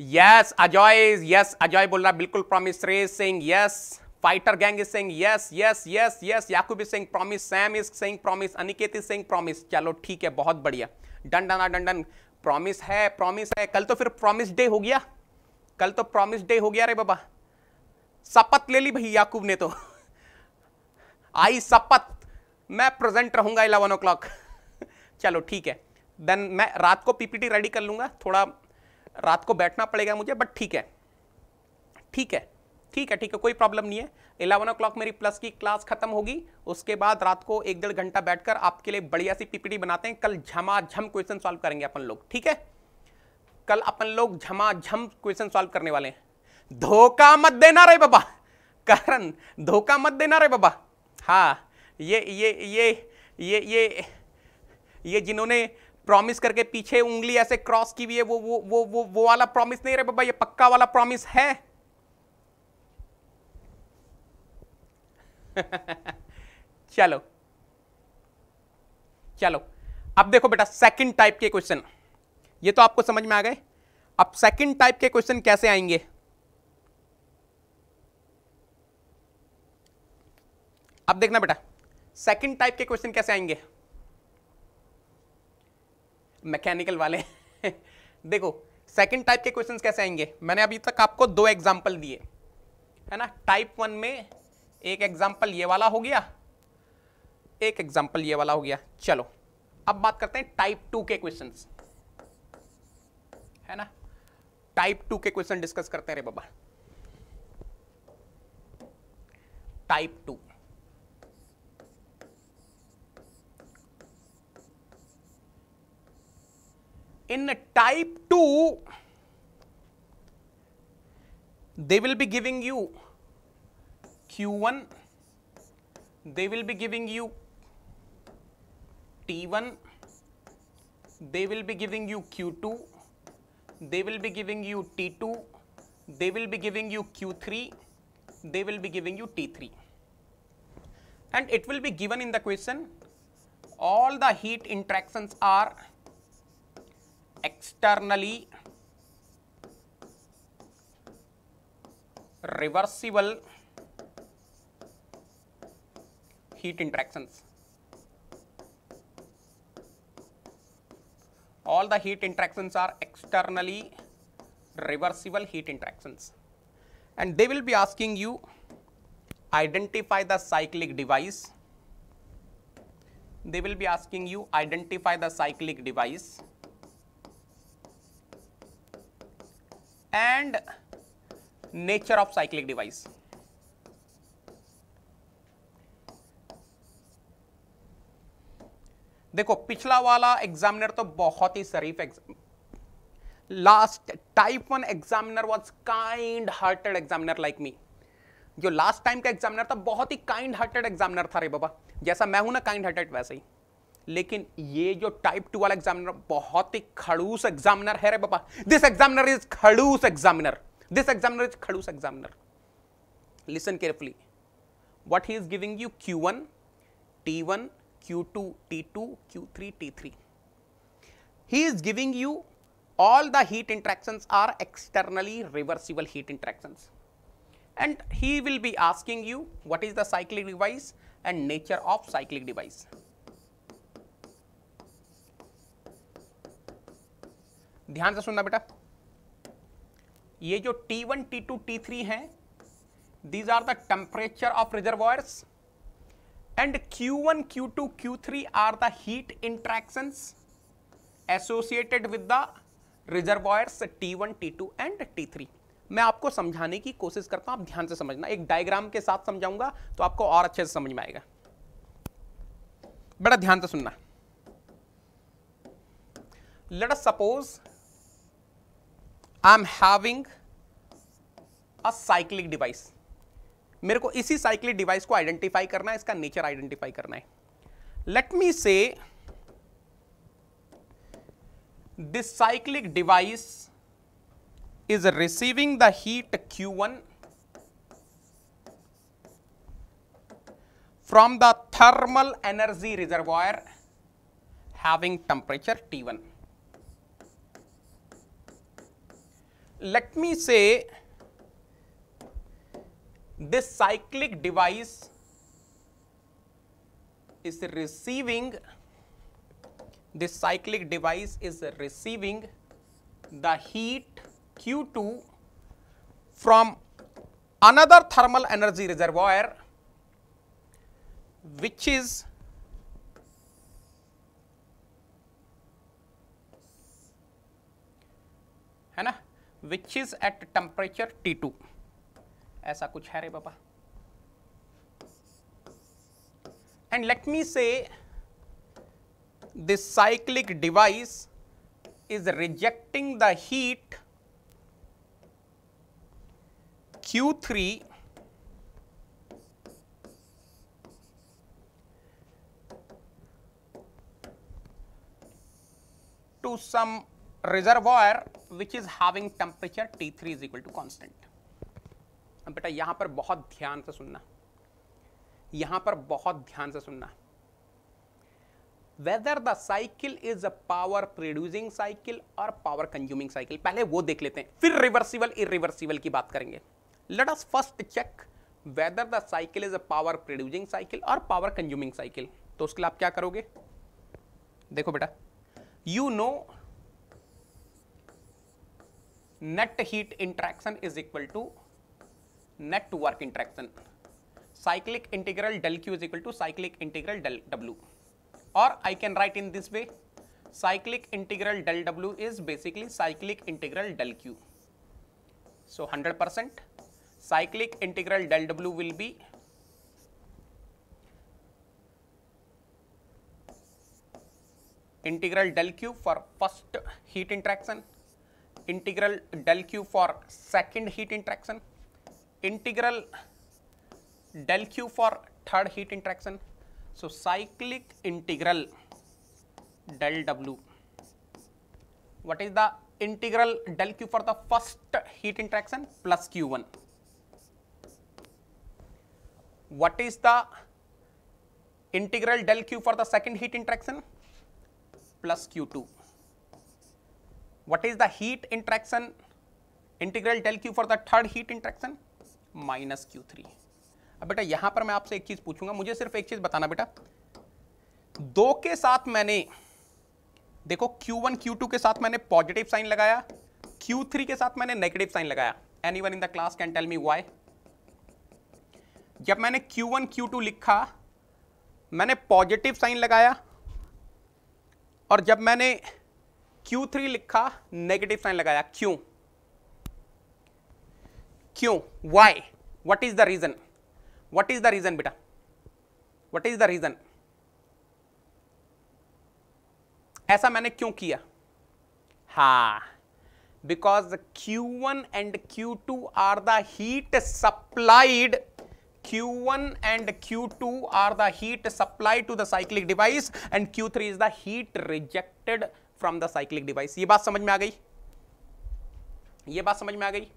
यस अजॉय यस अजॉय बोल रहा बिल्कुल प्रॉमिस रेस Singh yes Fighter gang is saying yes, yes, yes, yes. Yakub is saying promise. Sam is saying promise. Aniket is saying promise. चलो ठीक है बहुत बढ़िया done done done done promise है प्रॉमिस है कल तो फिर प्रॉमिस डे हो गया कल तो प्रॉमिस डे हो गया रे बाबा शपथ ले ली भाई याकूब ने तो आई शपथ मैं प्रेजेंट रहूंगा इलेवन ओ क्लॉक चलो ठीक है देन मैं रात को पीपीटी रेडी कर लूँगा थोड़ा रात को बैठना पड़ेगा मुझे बट ठीक है ठीक है ठीक है ठीक है कोई प्रॉब्लम नहीं है इलेवन ओ मेरी प्लस की क्लास खत्म होगी उसके बाद रात को एक डेढ़ घंटा बैठकर आपके लिए बढ़िया सी पीपीटी बनाते हैं कल झमाझम क्वेश्चन सॉल्व करेंगे अपन लोग ठीक है कल अपन लोग झमाझम क्वेश्चन सॉल्व करने वाले हैं धोखा मत देना रे बाबा करण धोखा मत देना रे बाबा हाँ ये ये ये ये ये ये जिन्होंने प्रॉमिस करके पीछे उंगली ऐसे क्रॉस की हुई है वो वो वो वो वो वाला प्रॉमिस नहीं रे बाबा ये पक्का वाला प्रॉमिस है चलो चलो अब देखो बेटा सेकंड टाइप के क्वेश्चन ये तो आपको समझ में आ गए अब सेकंड टाइप के क्वेश्चन कैसे आएंगे अब देखना बेटा सेकंड टाइप के क्वेश्चन कैसे आएंगे मैकेनिकल वाले देखो सेकंड टाइप के क्वेश्चंस कैसे आएंगे मैंने अभी तक आपको दो एग्जांपल दिए है ना टाइप वन में एक एग्जाम्पल ये वाला हो गया एक एग्जाम्पल ये वाला हो गया चलो अब बात करते हैं टाइप टू के क्वेश्चन है ना टाइप टू के क्वेश्चन डिस्कस करते हैं रे बाबा type two in type two they will be giving you Q1, they will be giving you T1, they will be giving you Q2, they will be giving you T2, they will be giving you Q3, they will be giving you T3. And it will be given in the question, all the heat interactions are externally reversible heat interactions. All the heat interactions are externally reversible heat interactions and they will be asking you identify the cyclic device. They will be asking you identify the cyclic device and nature of cyclic device. देखो पिछला वाला examiner तो बहुत ही शरीफ last type one examiner was kind hearted examiner like me जो last time का examiner था बहुत ही काइंड हार्टेड एग्जामिनर था रे बाबा जैसा मैं हूं ना काइंड हार्टेड वैसे ही लेकिन ये जो टाइप टू वाला एग्जामिनर बहुत ही खड़ूस एग्जामिनर है रे बाबा दिस एग्जामिनर इज खड़ूस एग्जामिनर दिस एग्जामिनर इज खड़ूस examiner listen carefully what he is giving you Q one T one Q2 T2, Q3 T3. He is giving you all the heat interactions are externally reversible heat interactions. And he will be asking you what is the cyclic device and nature of cyclic device. ध्यान से सुनना बेटा ये जो T1, T2, T3 हैं, these are the temperature of reservoirs and Q1, Q2, Q3 are the heat interaction associated with the reservoirs T1, T2 and T3 मैं आपको समझाने की कोशिश करता हूं आप ध्यान से समझना एक डायग्राम के साथ समझाऊंगा तो आपको और अच्छे से समझ में आएगा बड़ा ध्यान से सुनना let us suppose I am having a cyclic device मेरे को इसी साइक्लिक डिवाइस को आइडेंटिफाई करना है इसका नेचर आइडेंटिफाई करना है लेट मी से this cyclic device is receiving the heat Q one from the thermal energy reservoir having temperature T one let me say this cyclic device is receiving this cyclic device is receiving the heat Q2 from another thermal energy reservoir which is है ना which is at temperature T2 ऐसा कुछ है रे and let me say this cyclic device is rejecting the heat q3 to some reservoir which is having temperature T3 is equal to constant. बेटा यहाँ पर बहुत ध्यान से सुनना यहाँ पर बहुत ध्यान से सुनना whether the cycle is a power producing cycle और पावर कंज्यूमिंग साइकिल पहले वो देख लेते हैं फिर रिवर्सिबल इरिवर्सिबल की बात करेंगे let us first check whether the cycle is a power producing cycle और पावर कंज्यूमिंग साइकिल तो उसके लिए आप क्या करोगे देखो बेटा you know net heat interaction is equal to net work interaction cyclic integral del q is equal to cyclic integral del w or I can write in this way cyclic integral del w is basically cyclic integral del q. So, 100 percent cyclic integral del w will be integral del q for first heat interaction, integral del q for second heat interaction, integral del q for third heat interaction. So, cyclic integral del w. What is the integral del q for the first heat interaction plus q1? What is the integral del q for the second heat interaction plus q2? What is the heat interaction integral del q for the third heat interaction minus Q three अब बेटा यहां पर मैं आपसे एक चीज पूछूंगा मुझे सिर्फ एक चीज बताना बेटा दो के साथ मैंने देखो Q1 Q2 के साथ मैंने पॉजिटिव साइन लगाया Q3 के साथ मैंने नेगेटिव साइन लगाया any one in the class can tell me why जब मैंने Q1 Q2 लिखा मैंने पॉजिटिव साइन लगाया और जब मैंने Q3 लिखा नेगेटिव साइन लगाया क्यों क्यों why what is the reason what is the reason बेटा वट इज द रीजन ऐसा मैंने क्यों किया हा because Q1 one and Q two are the heat supplied Q one and Q two are the heat supply to the cyclic device and Q three is the heat rejected from the cyclic device ये बात समझ में आ गई ये बात समझ में आ गई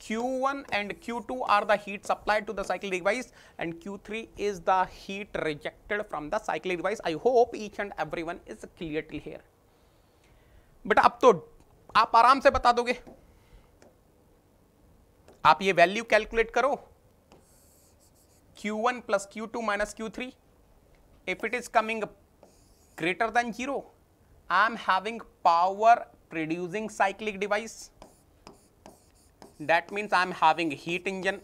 Q1 and Q2 are the heat supplied to the cyclic device and Q3 is the heat rejected from the cyclic device. I hope each and everyone is clear till here. बेटा अब to aap आराम se bata doge aap ye value calculate karo Q1 plus q2 minus q3 if it is coming greater than 0 I am having power producing cyclic device that means I am having a heat engine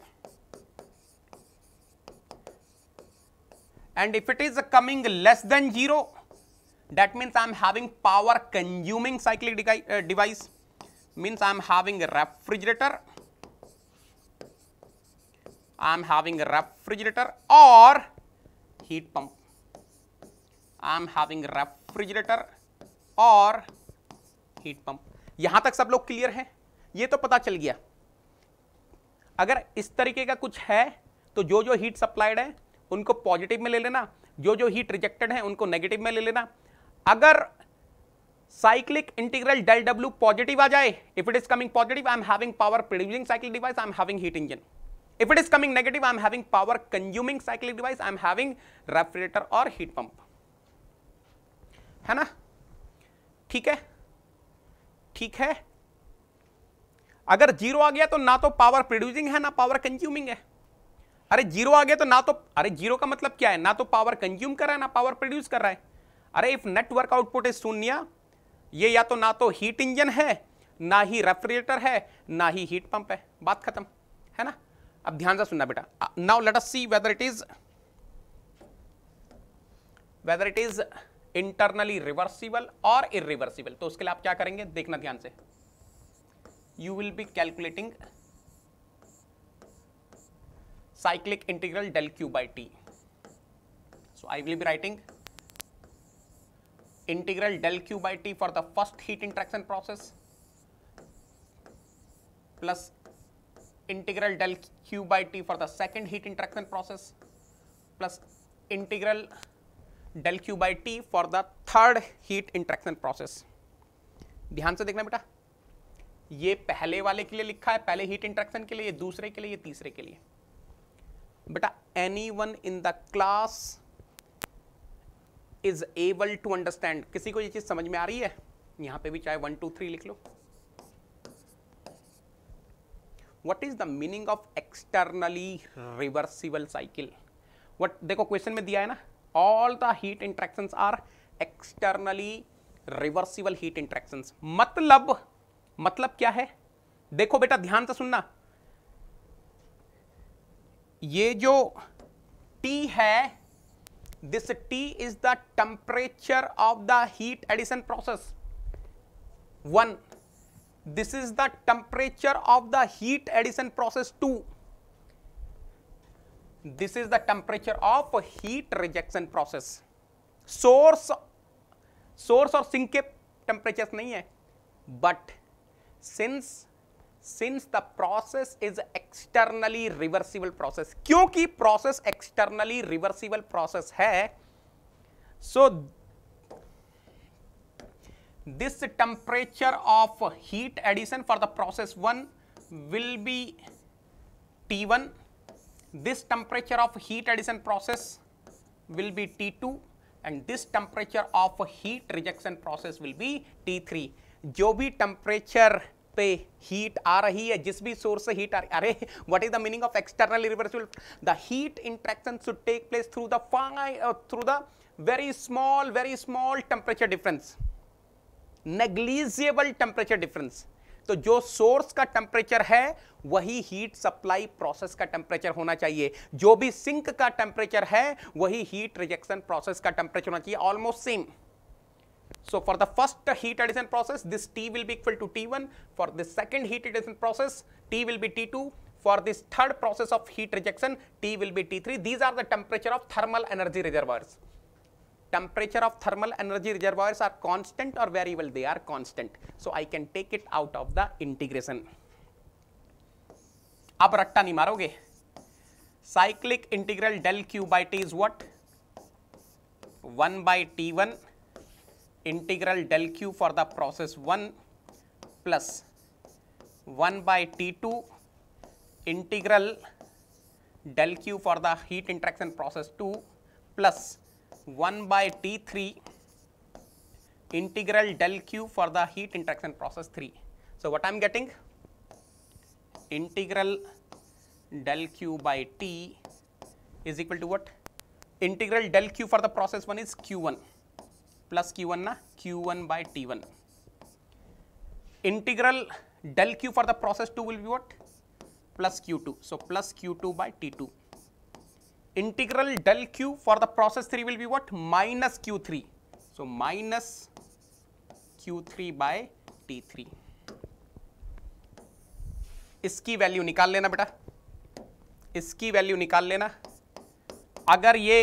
and if it is coming less than 0 that means I am having power consuming cyclic de uh, device means I am having a refrigerator I am having a refrigerator or heat pump I am having a refrigerator or heat pump यहां तक सब लोग clear हैं ये तो पता चल गया अगर इस तरीके का कुछ है तो जो जो हीट सप्लाइड है उनको पॉजिटिव में ले लेना जो जो हीट रिजेक्टेड है उनको नेगेटिव में ले लेना अगर cyclic integral del W positive आ जाए if it is coming positive I am having power producing cycle device I am having heat engine if it is coming negative I am having power consuming cycle device I am having refrigerator और heat pump है ना ठीक है ठीक है अगर zero आ गया तो ना तो पावर प्रोड्यूसिंग है ना पावर कंज्यूमिंग है अरे जीरो आ गया तो ना तो अरे जीरो का मतलब क्या है ना तो पावर कंज्यूम कर रहा है ना पावर प्रोड्यूस कर रहा है अरे इफ नेटवर्क आउटपुट इज शून्य ये या तो ना तो हीट इंजन है ना ही रेफ्रिजरेटर है ना ही हीट पंप है बात खत्म है ना अब ध्यान से सुनना बेटा now let us see whether it is whether it is internally reversible और इरिवर्सिबल तो उसके लिए आप क्या करेंगे देखना ध्यान से you will be calculating cyclic integral del q by t. So, I will be writing integral del q by t for the first heat interaction process plus integral del q by t for the second heat interaction process plus integral del q by t for the third heat interaction process. ध्यान से देखना बेटा ये पहले वाले के लिए लिखा है पहले हीट इंट्रैक्शन के लिए दूसरे के लिए ये तीसरे के लिए बेटा any one in the class is able to understand किसी को ये चीज समझ में आ रही है यहां पे भी चाहे वन टू थ्री लिख लो what is the meaning of externally reversible cycle what देखो क्वेश्चन में दिया है ना all the heat interaction are externally reversible heat interaction मतलब मतलब क्या है देखो बेटा ध्यान से सुनना ये जो टी है this T is the temperature of the heat addition process one this is the temperature of the heat addition process two this is the temperature of heat rejection process source source और sink के temperature नहीं है but since since the process is externally reversible process क्योंकि process externally reversible process है so this temperature of heat addition for the process 1 will be T1 this temperature of heat addition process will be T2 and this temperature of heat rejection process will be T3 जो भी temperature पे heat आ रही है जिस भी source से heat आ रही है अरे what is the meaning of external reversible the heat interaction should take place through the through the very small very small temperature difference negligible temperature difference तो जो सोर्स का टेम्परेचर है वही हीट सप्लाई प्रोसेस का temperature होना चाहिए जो भी सिंक का टेम्परेचर है वही हीट रिजेक्शन प्रोसेस का टेम्परेचर होना चाहिए almost same So for the first heat addition process, this T will be equal to T1. For the second heat addition process, T will be T2. For this third process of heat rejection, T will be T3. These are the temperature of thermal energy reservoirs. Temperature of thermal energy reservoirs are constant or variable, they are constant. So I can take it out of the integration. Ab ratta नहीं maroge. Cyclic integral del Q by T is what one by T integral del q for the process 1 plus 1 by T2 integral del q for the heat interaction process 2 plus 1 by T3 integral del q for the heat interaction process 3. So, what I am getting? Integral del q by T is equal to what? Integral del q for the process 1 is q 1 plus Q one ना Q one by T one integral del Q for the process two will be what plus Q two so plus Q two by T two integral del Q for the process three will be what minus Q three so minus Q three by T three इसकी value निकाल लेना बेटा इसकी value निकाल लेना अगर ये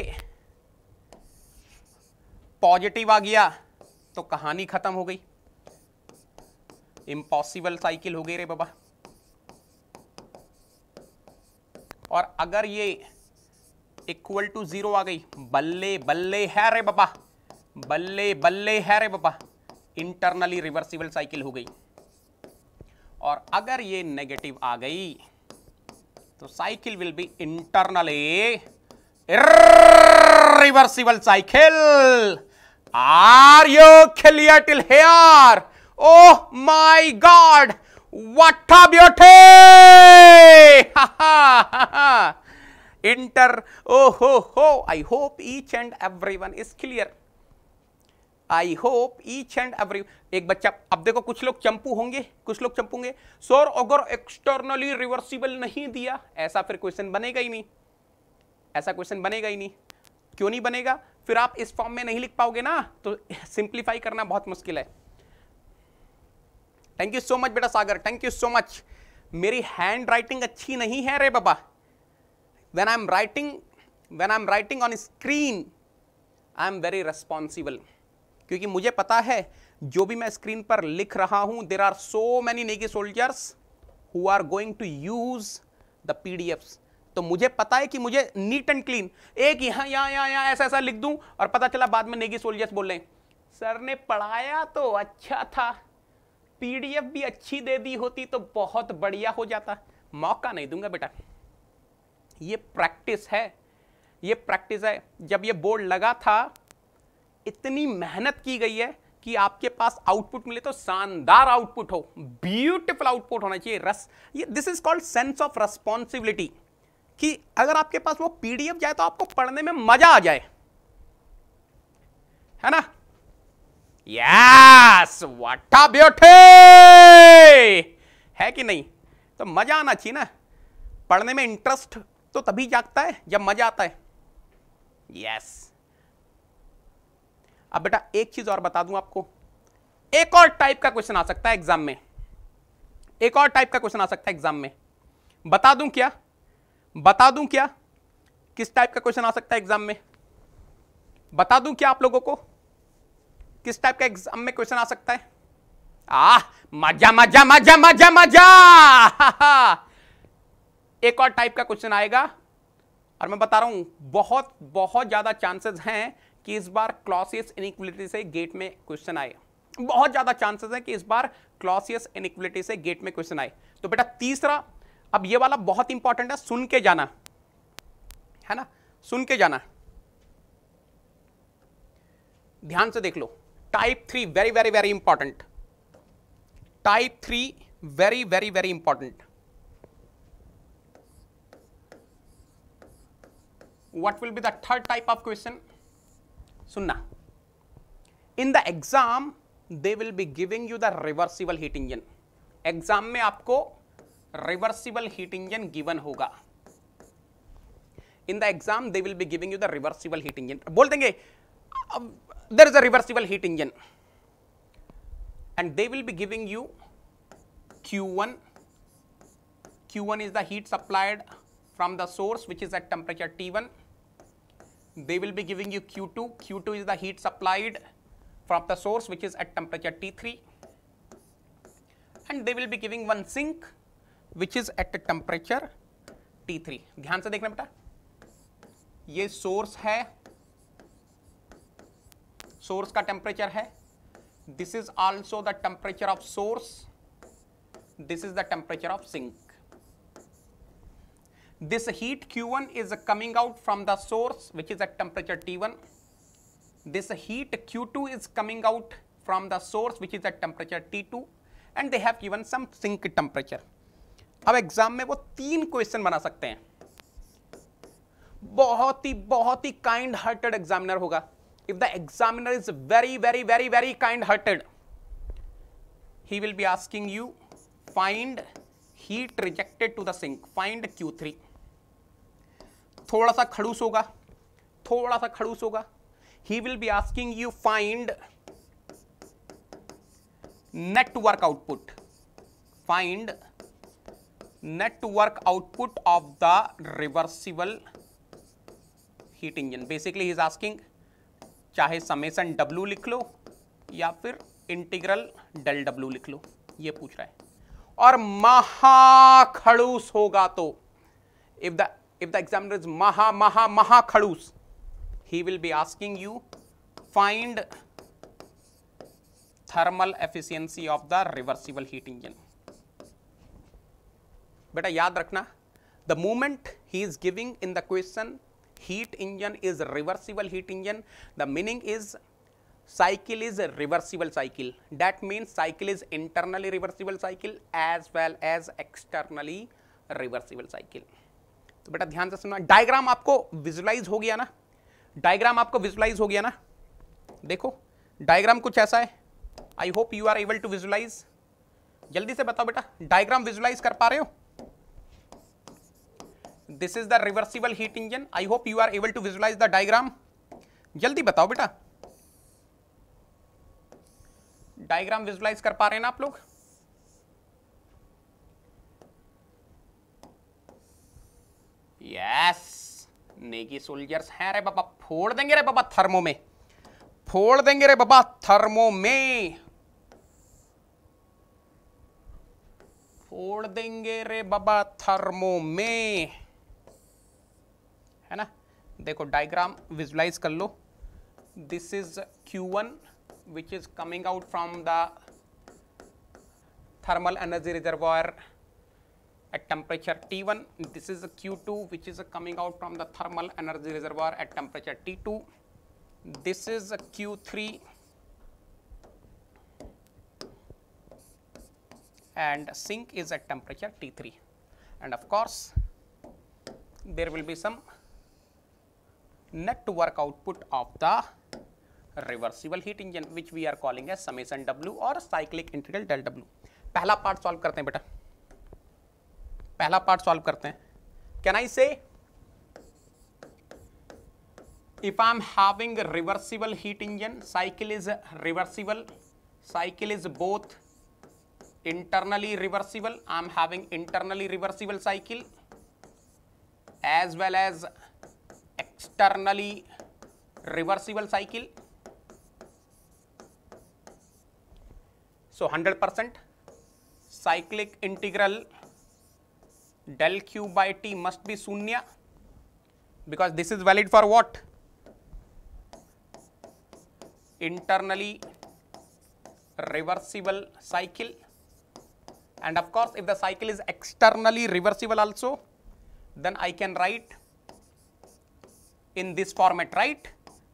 positive आ गया तो कहानी खत्म हो गई इम्पॉसिबल साइकिल हो गई रे बाबा और अगर ये इक्वल टू जीरो आ गई बल्ले बल्ले है रे बाबा बल्ले बल्ले है रे बाबा इंटरनली रिवर्सिबल साइकिल हो गई और अगर ये नेगेटिव आ गई तो cycle will be internally reversible cycle are you clear till here Oh my god what a beauty! Ha ha ha! Enter. Oh ho ho! I hope each I hope each and every एक बच्चा अब देखो कुछ लोग चंपू होंगे कुछ लोग चंपूंगे सर अगर एक्सटर्नली रिवर्सिबल नहीं दिया ऐसा फिर क्वेश्चन बनेगा ही नहीं ऐसा क्वेश्चन बनेगा ही नहीं क्यों नहीं बनेगा फिर आप इस फॉर्म में नहीं लिख पाओगे ना तो सिंप्लीफाई करना बहुत मुश्किल है थैंक यू सो मच बेटा Sagar thank you so much मेरी हैंड राइटिंग अच्छी नहीं है रे बाबा I am writing when I am writing on screen I am very responsible क्योंकि मुझे पता है जो भी मैं स्क्रीन पर लिख रहा हूं there are so many Negi soldiers who are going to use the P D Fs तो मुझे पता है कि मुझे नीट एंड क्लीन एक यहां यहां यहां यहां ऐसा ऐसा लिख दूं और पता चला बाद में नेगी सोल्जर्स बोल रहे सर ने पढ़ाया तो अच्छा था पीडीएफ भी अच्छी दे दी होती तो बहुत बढ़िया हो जाता मौका नहीं दूंगा बेटा ये प्रैक्टिस है ये प्रैक्टिस है जब ये बोर्ड लगा था इतनी मेहनत की गई है कि आपके पास आउटपुट मिले तो शानदार आउटपुट हो ब्यूटिफुल आउटपुट होना चाहिए रस ये this is called sense of responsibility कि अगर आपके पास वो पीडीएफ जाए तो आपको पढ़ने में मजा आ जाए है ना यस व्हाट अ ब्यूटी है कि नहीं तो मजा आना चाहिए ना पढ़ने में इंटरेस्ट तो तभी जागता है जब मजा आता है यस अब बेटा एक चीज और बता दूं आपको एक और टाइप का क्वेश्चन आ सकता है एग्जाम में एक और टाइप का क्वेश्चन आ सकता है एग्जाम में बता दूं क्या बता दूं क्या किस टाइप का क्वेश्चन आ सकता है एग्जाम में बता दूं क्या आप लोगों को किस टाइप का एग्जाम में क्वेश्चन आ सकता है आ मजा मजा मजा मजा मजा एक और टाइप का क्वेश्चन आएगा और मैं बता रहा हूं बहुत बहुत ज्यादा चांसेस हैं कि इस बार क्लॉसियस इनिक्वलिटी से गेट में क्वेश्चन आए बहुत ज्यादा चांसेस हैं कि इस बार क्लॉसियस इनिक्वलिटी से गेट में क्वेश्चन आए तो बेटा तीसरा अब ये वाला बहुत इंपॉर्टेंट है सुन के जाना है ना सुन के जाना ध्यान से देख लो type three very very very important type three very very very important what will be the third type of question सुनना in the exam they will be giving you the reversible heat engine exam में आपको reversible heat engine given होगा in the exam they will be giving you the reversible heat engine बोल देंगे there is a reversible heat engine and they will be giving you Q1 Q1 is the heat supplied from the source which is at temperature T1 they will be giving you Q2 Q2 is the heat supplied from the source which is at temperature T3 and they will be giving one sink which is at temperature T three ध्यान से देखना बेटा ये source है source का temperature है This is also the temperature of source. This is the temperature of sink. this heat q1 is coming out from the source which is at temperature t1 this heat q2 is coming out from the source which is at temperature t2 and they have given some sink temperature अब exam में वो तीन question बना सकते हैं बहुत ही बहुत ही काइंड हार्टेड एग्जामिनर होगा if the examiner is very very very very kind hearted will be asking you find heat rejected to the sink find Q three थोड़ा सा खड़ूस होगा थोड़ा सा खड़ूस होगा he will be asking you find network output find network output of the reversible heat engine basically he is asking चाहे समेसन डब्ल्यू लिख लो या फिर इंटीग्रल डेल डब्ल्यू लिख लो ये पूछ रहा है और महाखड़ूस होगा तो if the if the examiner is महा महा महाखड़ूस he will be asking you find thermal efficiency of the reversible heat engine बेटा याद रखना the moment he is giving in the question heat engine is reversible heat engine the meaning is cycle is reversible cycle that means cycle is internally reversible cycle as well as externally reversible cycle तो बेटा ध्यान से सुनना diagram आपको visualise हो गया ना diagram आपको विजुलाइज हो गया ना देखो डायग्राम कुछ ऐसा है I hope you are able to visualize जल्दी से बताओ बेटा डायग्राम विजुलाइज कर पा रहे हो this is the reversible heat engine I hope you are able to visualize the diagram जल्दी बताओ बेटा डायग्राम विजुलाइज कर पा रहे हैं ना आप लोग यस नेगी सोल्जर्स हैं रे बाबा फोड़ देंगे रे बाबा थर्मो में फोड़ देंगे रे बाबा थर्मो में फोड़ देंगे रे बाबा थर्मो में है ना देखो डायग्राम विजुलाइज कर लो this is Q1 which is coming out from the thermal energy reservoir at temperature T1. This is Q2 which is coming out from the thermal energy reservoir at temperature T2. This is Q3 and sink is at temperature T3. And of course, there will be some network output of the reversible heat engine which we are calling as summation W or cyclic integral del W. पहला part solve करते हैं बेटा पहला part solve करते हैं can I से if i am having a reversible heat engine cycle is reversible cycle is both internally reversible i am having internally reversible cycle as well as externally reversible cycle. So, 100 percent cyclic integral del q by t must be sunya because this is valid for what? Internally reversible cycle and of course, if the cycle is externally reversible also, then I can write in this format right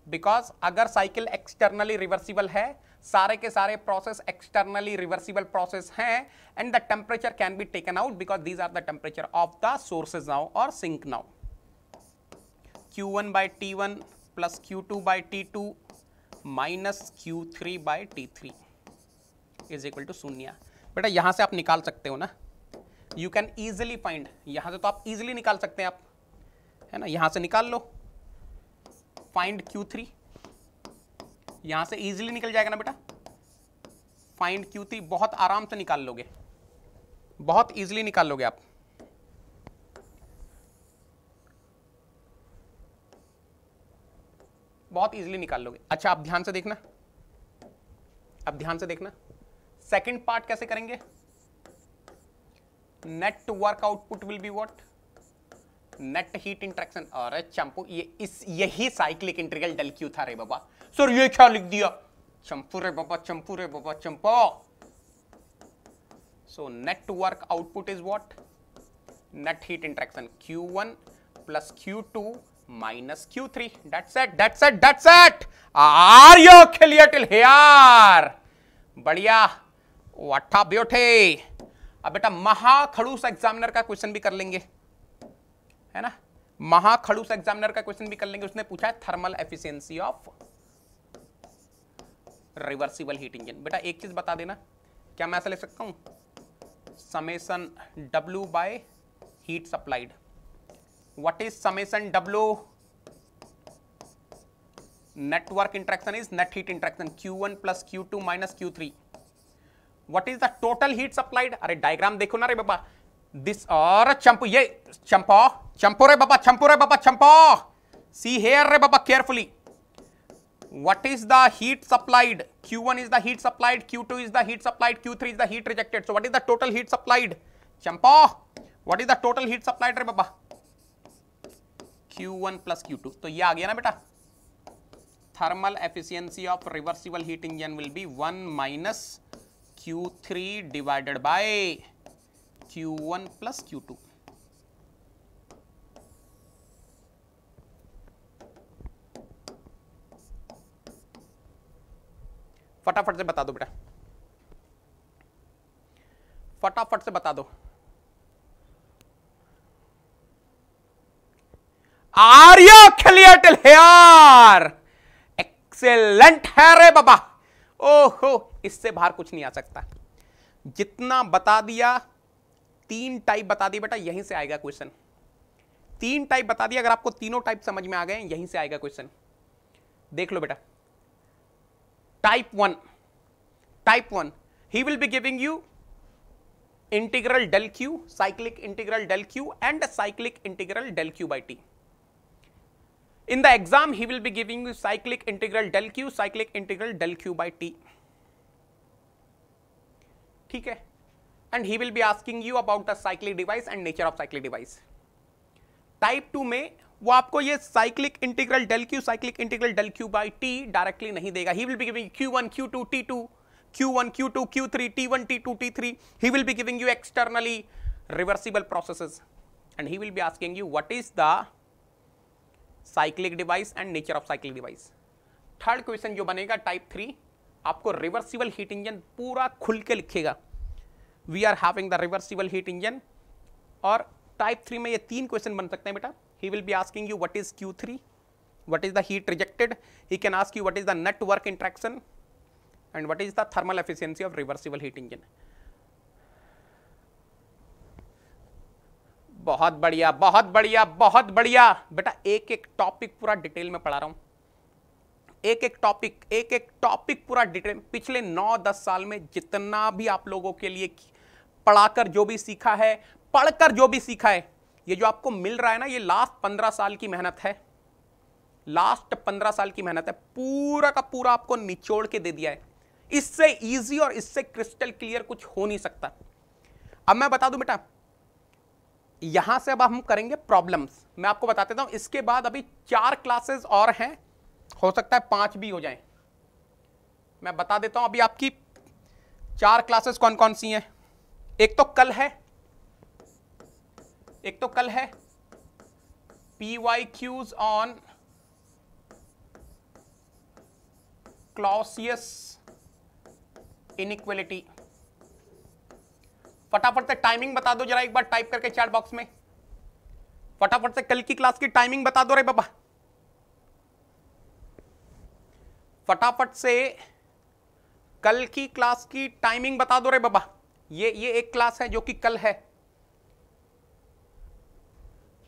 because अगर cycle externally reversible है सारे के सारे process externally reversible process हैं and the temperature can be taken out because these are the temperature of the sources now और sink now Q one by T one plus Q two by T two minus Q three by T three is equal to शून्य बेटा यहाँ से आप निकाल सकते हो ना यू कैन ईजिली फाइंड यहाँ से तो आप ईजिली निकाल सकते हैं आप है ना यहाँ से निकाल लो फाइंड क्यू थ्री यहां से इजिली निकल जाएगा ना बेटा फाइंड क्यू थ्री बहुत आराम से निकाल लोगे बहुत इजिली निकाल लोगे आप बहुत इजिली निकाल लोगे अच्छा आप ध्यान से देखना अब ध्यान से देखना सेकंड पार्ट कैसे करेंगे net work output will be what net heat interaction और चंपू ये इस यही साइक्लिक इंटीग्रल डेल क्यू था रे बाबा सर ये क्या लिख दिया चंपू रे बाबा चंपू रे बाबा चंपो so net work output is what net heat interaction Q plus Q2 Q Q3 that's it that's it that's it are you clear till here बढ़िया व्हाट अ ब्यूटी अब बेटा महा खड़ूस एग्जामिनर का क्वेश्चन भी कर लेंगे है ना महाखड़ूस एग्जामिनर का क्वेश्चन भी कर लेंगे उसने पूछा है thermal efficiency of reversible heat engine बेटा एक चीज बता देना क्या मैं ऐसा ले सकता हूं summation W by heat supplied what is summation W network summation is net heat is Q one plus Q two minus Q three what is the total heat supplied अरे डायग्राम देखो ना रे बाबा दिस और चंपू ये चंपो चंपो रे बाबा चंपो रे बाबा चंपो सी हेयर रे बाबा carefully what is the heat supplied q1 is the heat supplied q2 is the heat supplied q3 is the heat rejected so what is the total heat supplied champa what is the total heat supplied re baba q1 plus q2 to ye aa gaya na beta thermal efficiency of reversible heat engine will be 1 minus q3 divided by Q1 plus Q2. फटाफट से बता दो बेटा फटाफट से बता दो are you clear till here excellent है रे बाबा ओहो इससे बाहर कुछ नहीं आ सकता जितना बता दिया तीन टाइप बता दी बेटा यहीं से आएगा क्वेश्चन तीन टाइप बता दिया अगर आपको तीनों टाइप समझ में आ गए यहीं से आएगा क्वेश्चन देख लो बेटा type one type one he will be giving you integral del Q cyclic integral del Q and cyclic integral del Q by T in the exam he will be giving you cyclic integral del Q cyclic integral del Q by T ठीक है and he will be asking you about the cyclic device and nature of cyclic device. Type two में वो आपको ये cyclic integral del Q cyclic integral del Q by T directly नहीं देगा he will be giving Q one Q two T two Q one Q two Q three T one T two T three he will be giving you externally reversible processes and he will be asking you what is the cyclic device and nature of cyclic device third question जो बनेगा type three आपको reversible heat engine पूरा खुल के लिखेगा we are having the reversible heat engine और type three में ये तीन क्वेश्चन बन सकते हैं बेटा he will be asking you what is Q three what is the heat rejected he can ask you what is the net work interaction and what is the thermal efficiency of reversible heat engine बहुत बढ़िया बहुत बढ़िया बहुत बढ़िया बेटा एक एक topic पूरा डिटेल में पढ़ा रहा हूं एक एक टॉपिक एक एक टॉपिक पूरा डिटेल पिछले नौ दस साल में जितना भी आप लोगों के लिए पढ़ाकर जो भी सीखा है पढ़कर जो भी सीखा है ये जो आपको मिल रहा है ना ये लास्ट पंद्रह साल की मेहनत है लास्ट पंद्रह साल की मेहनत है पूरा का पूरा आपको निचोड़ के दे दिया है इससे इजी और इससे क्रिस्टल क्लियर कुछ हो नहीं सकता अब मैं बता दूं बेटा यहां से अब हम करेंगे प्रॉब्लम्स मैं आपको बता देता हूं इसके बाद अभी चार क्लासेस और हैं हो सकता है पांच भी हो जाए मैं बता देता हूं अभी आपकी चार क्लासेस कौन कौन सी हैं एक तो कल है एक तो कल है P Y Qs on Clausius inequality फटाफट से टाइमिंग बता दो जरा एक बार टाइप करके चैट बॉक्स में फटाफट से कल की क्लास की टाइमिंग बता दो रे बाबा फटाफट से कल की क्लास की टाइमिंग बता दो रे बाबा ये ये एक क्लास है जो कि कल है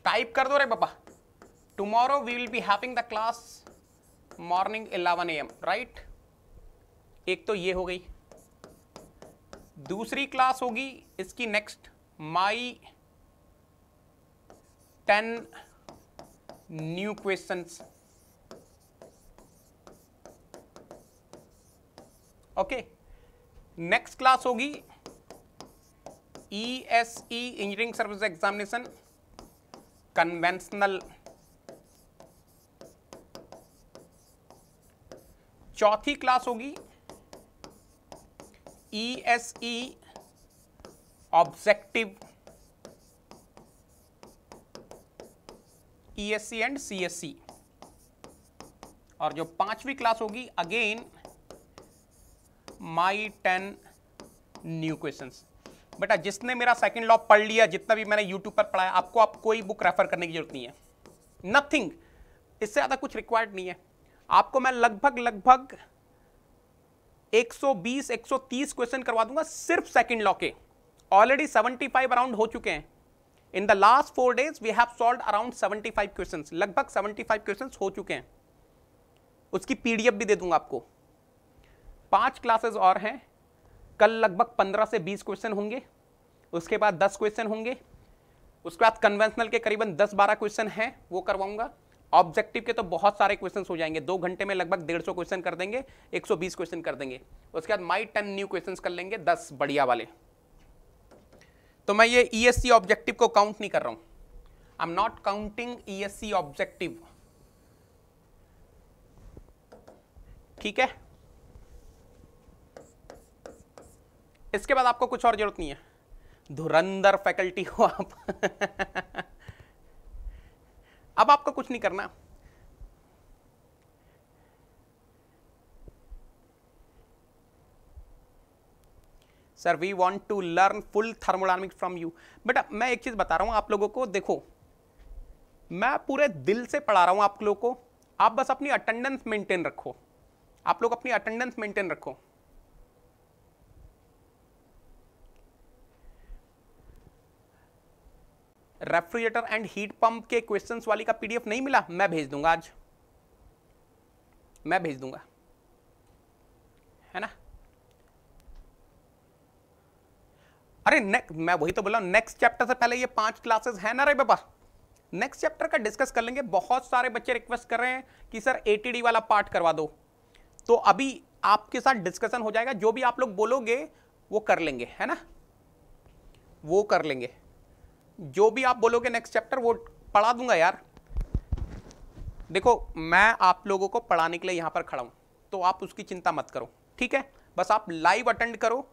टाइप कर दो रे पापा tomorrow we will be having the class morning 11 AM right एक तो ये हो गई दूसरी क्लास होगी इसकी next my ten new questions okay next class होगी E S E engineering service examination conventional चौथी क्लास होगी E S E objective E S C and C S C और जो पांचवी क्लास होगी again my ten new questions बेटा जिसने मेरा सेकंड लॉ पढ़ लिया जितना भी मैंने यूट्यूब पर पढ़ाया आपको आप कोई बुक रेफर करने की जरूरत नहीं है नथिंग इससे ज़्यादा कुछ रिक्वायर्ड नहीं है आपको मैं लगभग लगभग 120 130 क्वेश्चन करवा दूंगा सिर्फ सेकंड लॉ के ऑलरेडी 75 अराउंड हो चुके हैं in the last four days we have solve around 75 question लगभग 75 क्वेश्चन हो चुके हैं उसकी पीडीएफ भी दे दूंगा आपको पांच क्लासेस और हैं कल लगभग पंद्रह से बीस क्वेश्चन होंगे उसके बाद दस क्वेश्चन होंगे उसके बाद कन्वेंशनल के करीबन दस बारह क्वेश्चन हैं वो करवाऊंगा ऑब्जेक्टिव के तो बहुत सारे क्वेश्चन हो जाएंगे दो घंटे में लगभग डेढ़ सौ क्वेश्चन कर देंगे एक सौ बीस क्वेश्चन कर देंगे उसके बाद माई टेन न्यू क्वेश्चन कर लेंगे दस बढ़िया वाले तो मैं ये ई एस सी ऑब्जेक्टिव को काउंट नहीं कर रहा हूँ I am not counting E S C objective ठीक है इसके बाद आपको कुछ और जरूरत नहीं है धुरंधर फैकल्टी हो आप अब आपको कुछ नहीं करना sir we want to learn full thermodynamics from you बेटा मैं एक चीज़ बता रहा हूं आप लोगों को देखो मैं पूरे दिल से पढ़ा रहा हूं आप लोगों को आप बस अपनी अटेंडेंस मेंटेन रखो आप लोग अपनी अटेंडेंस मेंटेन रखो रेफ्रिजरेटर एंड हीट पंप के क्वेश्चंस वाली का पीडीएफ नहीं मिला मैं भेज दूंगा आज मैं भेज दूंगा है ना अरे मैं वही तो बोला नेक्स्ट चैप्टर से पहले ये पांच क्लासेस है ना रे बाबा नेक्स्ट चैप्टर का डिस्कस कर लेंगे बहुत सारे बच्चे रिक्वेस्ट कर रहे हैं कि सर एटीडी वाला पार्ट करवा दो तो अभी आपके साथ डिस्कशन हो जाएगा जो भी आप लोग बोलोगे वो कर लेंगे है ना वो कर लेंगे जो भी आप बोलोगे नेक्स्ट चैप्टर वो पढ़ा दूंगा यार देखो मैं आप लोगों को पढ़ाने के लिए यहाँ पर खड़ा हूँ तो आप उसकी चिंता मत करो ठीक है बस आप लाइव अटेंड करो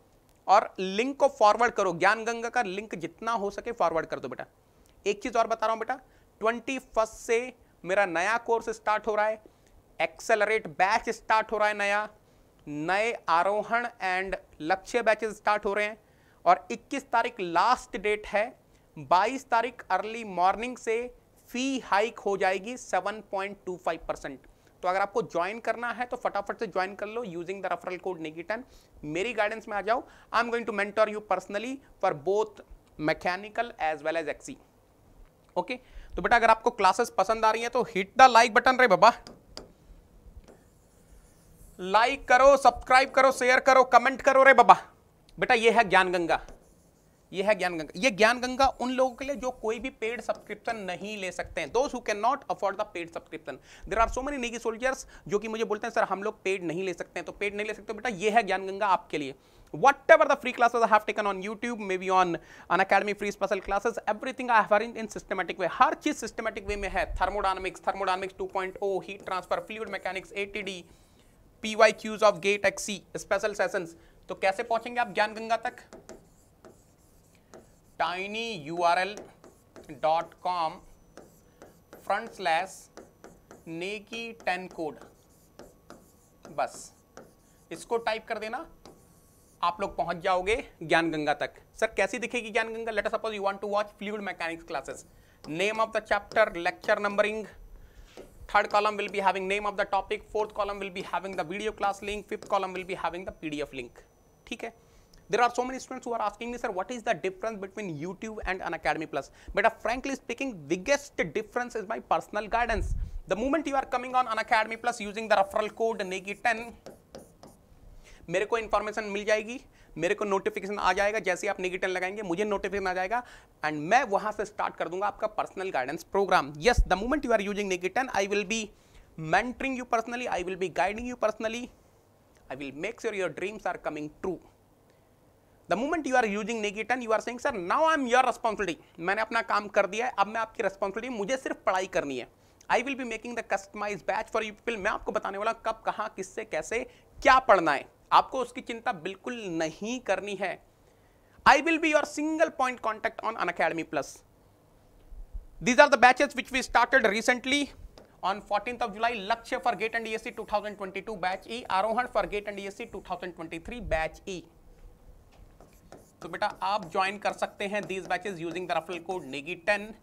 और लिंक को फॉरवर्ड करो ज्ञान गंगा का लिंक जितना हो सके फॉरवर्ड कर दो बेटा एक चीज़ और बता रहा हूँ बेटा ट्वेंटी फर्स्ट से मेरा नया कोर्स स्टार्ट हो रहा है एक्सेलरेट बैच स्टार्ट हो रहा है नया नए आरोहण एंड लक्ष्य बैचेस स्टार्ट हो रहे हैं और 21 तारीख लास्ट डेट है 22 तारीख अर्ली मॉर्निंग से फी हाइक हो जाएगी 7.25 परसेंट तो अगर आपको ज्वाइन करना है तो फटाफट से ज्वाइन कर लो using the referral code Negi ten मेरी गाइडेंस में आ जाओ I am going to mentor you personally for both mechanical as well as XE okay तो बेटा अगर आपको क्लासेस पसंद आ रही है तो हिट द लाइक बटन रे बाबा लाइक करो सब्सक्राइब करो शेयर करो कमेंट करो रे बाबा बेटा ये है ज्ञान गंगा ये है ज्ञान गंगा ये ज्ञान गंगा उन लोगों के लिए जो कोई भी पेड सब्सक्रिप्शन नहीं ले सकते हैं those who can not afford the paid subscription there are so many Negi soldiers जो कि मुझे बोलते हैं सर हम लोग पेड नहीं ले सकते हैं तो पेड नहीं ले सकते बेटा ये है ज्ञान गंगा आपके लिए whatever the free classes I have taken on YouTube maybe on Unacademy free special classes everything I हर इन सिस्टमेटिक वे हर चीज सिस्टमेटिक वे में है thermodynamics thermodynamics two point O heat transfer fluid mechanics A T D P Y Qs of GATE XE special session तो कैसे पहुंचेंगे आप ज्ञान गंगा तक tinyurl.com front slash Negi ten code बस इसको टाइप कर देना आप लोग पहुंच जाओगे ज्ञानगंगा तक सर कैसी दिखेगी Gyan Ganga let suppose you want to watch fluid mechanics classes name of the chapter lecture numbering third column will be having name of the topic fourth column will be having the video class link fifth column will be having the PDF link ठीक है There are so many students who are asking me, sir, what is the difference between YouTube and an Academy Plus? But uh, frankly speaking, biggest difference is my personal guidance. The moment you are coming on an Academy Plus using the referral code NEGI10, मेरे को information मिल जाएगी मेरे को notification आ जाएगा जैसे आप निगेटन लगाएंगे मुझे नोटिफिकेशन आ जाएगा एंड मैं वहां से स्टार्ट कर दूंगा आपका personal guidance program yes the moment you are using Negi ten I will be mentoring you personally i will be guiding you personally i will make sure your dreams are coming true the moment you are using Negi ten you are saying sir now I am your responsibility मैंने अपना काम कर दिया है अब मैं आपकी responsibility मुझे सिर्फ पढ़ाई करनी है I will be making the customize batch for you people मैं आपको बताने वाला कब कहाँ किससे कैसे क्या पढ़ना है आपको उसकी चिंता बिल्कुल नहीं करनी है I will be your single point contact on Unacademy plus these are the batches which we started recently on 14th of July, Lakshya for GATE and DSC 2022 e batch E, Arohan for GATE and twenty 2023 e batch E. तो बेटा आप join कर सकते हैं these batches using the referral code Negi ten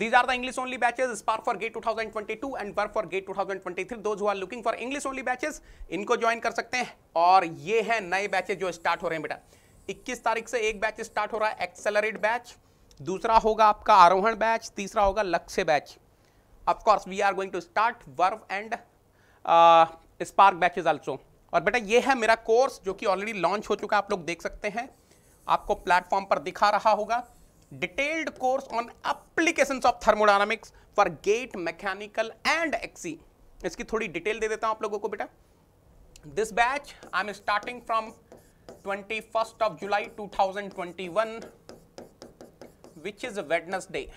These are the English only batches Spark for Gate 2022 and Work for Gate 2023. Those who are looking for English only batches इनको join कर सकते हैं और ये है नए बैचेज जो स्टार्ट हो रहे हैं बेटा 21 तारीख से एक बैच स्टार्ट हो रहा है एक्सेलरेट बैच दूसरा होगा आपका आरोहण बैच तीसरा होगा Lakshya batch of course we are going to start verve and spark batches also और बेटा ये है मेरा कोर्स जो कि ऑलरेडी लॉन्च हो चुका है आप लोग देख सकते हैं आपको प्लेटफॉर्म पर दिखा रहा होगा detailed course on application of thermodynamics for GATE mechanical and XE इसकी थोड़ी डिटेल दे देता हूं आप लोगों को बेटा this batch I am starting from thousand twenty one which is Wednesday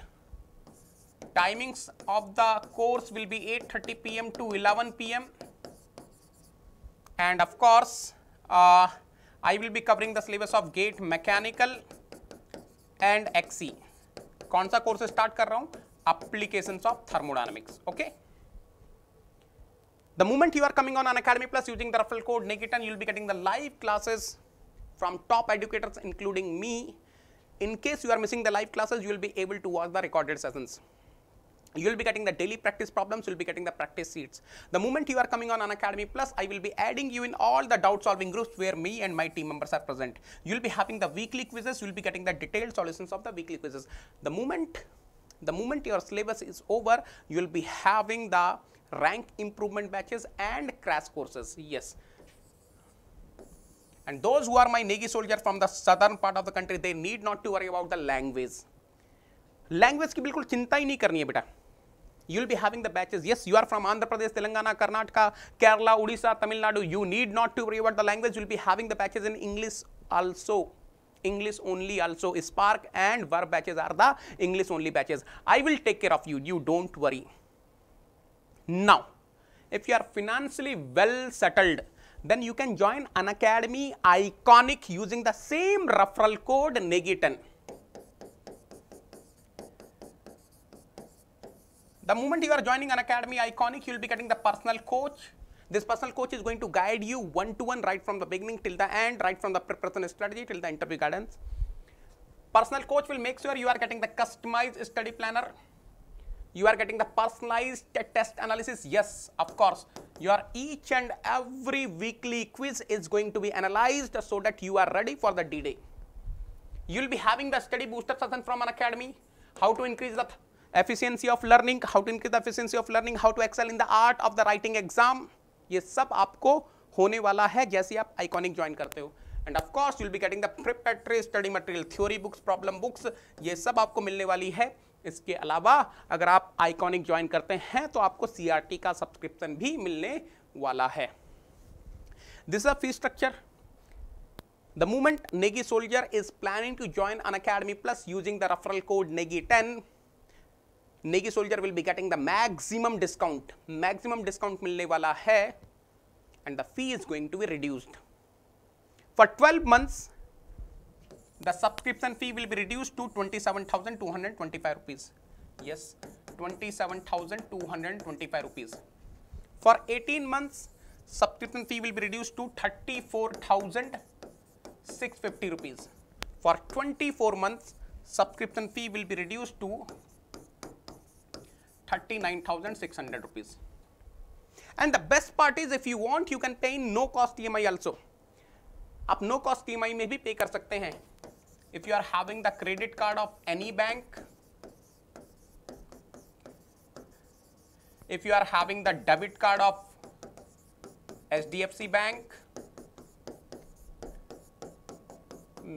timings of the course will be at thirty P M 11 eleven P M and of course I will be covering the syllabus of gate mechanical and XE कौन सा start start कर रहा हूं application of the moment you are coming on an academy plus using the referral code nikitan you'll be getting the live classes from top educators including me in case you are missing the live classes you will be able to watch the recorded sessions you'll be getting the daily practice problems you'll be getting the practice sheets the moment you are coming on academy plus i will be adding you in all the doubt solving groups where me and my team members are present you'll be having the weekly quizzes you'll be getting the detailed solutions of the weekly quizzes the moment the moment your syllabus is over you'll be having the rank improvement batches and crash courses yes and those who are my Negi soldier from the southern part of the country they need not to worry about the language language की बिल्कुल चिंता ही नहीं करनी है बेटा you will be having the batches. Yes, you are from Andhra Pradesh, Telangana, Karnataka, Kerala, Odisha, Tamil Nadu. You need not to worry about the language. You will be having the batches in English also. English only also. Spark and verb batches are the English only batches. I will take care of you. You don't worry. Now, if you are financially well settled, then you can join an academy iconic using the same referral code Negitan. The moment you are joining an academy iconic, you will be getting the personal coach. This personal coach is going to guide you one to one right from the beginning till the end, right from the preparation strategy till the interview guidance. Personal coach will make sure you are getting the customized study planner. You are getting the personalized test analysis. Yes, of course. Your each and every weekly quiz is going to be analyzed so that you are ready for the D-Day. You will be having the study booster session from an academy. How to increase the efficiency of learning how to increase the efficiency of learning how to excel in the art of the writing exam ये सब आपको होने वाला है जैसे आप iconic join करते हो and of course you will be getting the preparatory study material theory books problem books ये सब आपको मिलने वाली है इसके अलावा अगर आप आइकॉनिक ज्वाइन करते हैं तो आपको सी का सब्सक्रिप्शन भी मिलने वाला है this is a fee structure the moment Negi soldier is planning to join Unacademy plus using the referral code Negi ten Negi soldier will be getting the maximum discount. Maximum discount मिलने वाला है and the fee is going to be reduced for 12 months the subscription fee will be reduced to 27225 rupees yes 27225 rupees for 18 months subscription fee will be reduced to 34650 rupees for 24 months subscription fee will be reduced to 39,600 rupees. And the best part is if you want you can pay in no cost EMI also. no cost cost E में भी pay कर सकते हैं If you are having the credit card of any bank, if you are having the debit card of HDFC Bank,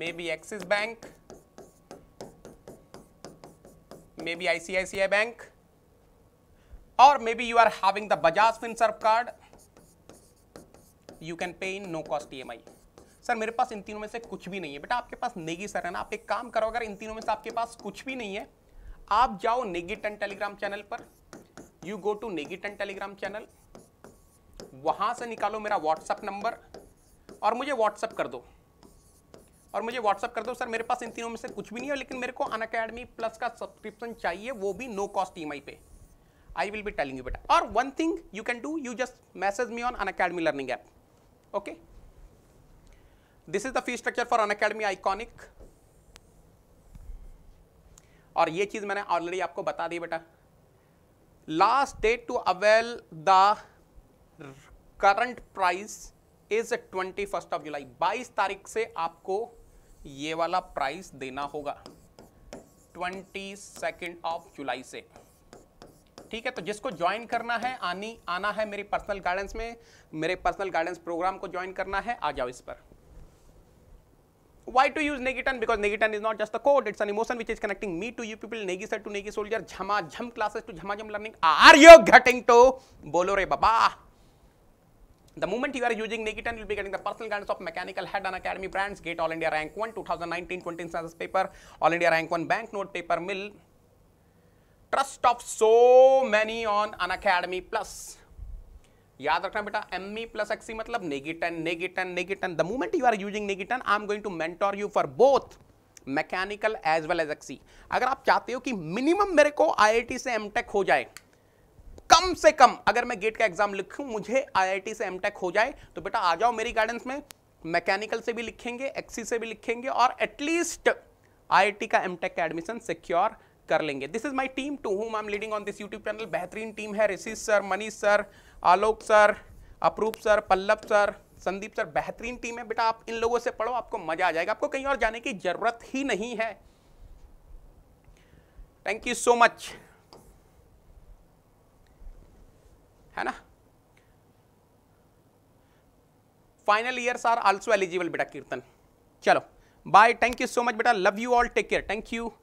maybe Axis Bank, maybe ICICI Bank, और मे maybe you are having the Bajaj FinServ card you can pay in no cost E sir मेरे पास इन तीनों में से कुछ भी नहीं है बेटा आपके पास नेगी सर है ना आप एक काम करो अगर इन तीनों में से आपके पास कुछ भी नहीं है आप जाओ नेगी टन टेलीग्राम चैनल पर you go to Negi ten Telegram channel वहां से निकालो मेरा व्हाट्सएप नंबर और मुझे व्हाट्सअप कर दो और मुझे व्हाट्सअप कर दो सर मेरे पास इन तीनों में से कुछ भी नहीं है लेकिन मेरे को अन अकेडमी प्लस का सब्सक्रिप्शन चाहिए वो भी no cost E pay I will be telling you बेटा और one thing you can do you just message me on Unacademy learning app okay this is the fee structure for Unacademy iconic और ये चीज मैंने already आपको बता दी बेटा last date to avail the current price is twenty first of July बाईस तारीख से आपको ये वाला प्राइस देना होगा ट्वेंटी सेकेंड ऑफ जुलाई से ठीक है तो जिसको ज्वाइन करना है आनी आना है मेरी पर्सनल गाइडेंस में मेरे पर्सनल गाइडेंस प्रोग्राम को ज्वाइन करना है आ जाओ इस पर why to use negitan because negitan is not just a code it's an emotion which is connecting me to you people negi sir to negi soldier jhama jham classes to jhama jham learning are you getting to bolo re baba the moment you are using negitan you'll be getting the personal guidance of mechanical head and academy brands gate all india rank 1 2019 20 census paper all india rank 1 banknote paper mill trust of so many on Unacademy plus याद रखना बेटा M E plus XE मतलब नेगेटन नेगेटन नेगेटन the moment you are using नेगेटन I am going to mentor you for both mechanical as well as XE अगर आप चाहते हो कि मिनिमम मेरे को आईआईटी से एमटेक हो जाए कम से कम अगर मैं गेट का एग्जाम लिखूं मुझे आईआईटी से एमटेक हो जाए तो बेटा आ जाओ मेरी गाइडेंस में मैकेनिकल से भी लिखेंगे एक्सी e से भी लिखेंगे और एटलीस्ट टी का एमटेक का एडमिशन सिक्योर कर लेंगे this is my team to whom I am leading on this YouTube channel बेहतरीन टीम है Rishish sir Manish sir Alok sir Apurup sir Pallav sir Sandeep sir बेहतरीन टीम है बेटा आप इन लोगों से पढ़ो आपको मजा आ जाएगा आपको कहीं और जाने की जरूरत ही नहीं है थैंक यू सो मच है ना final years are also eligible बेटा कीर्तन चलो bye thank you so much बेटा love you all take care thank you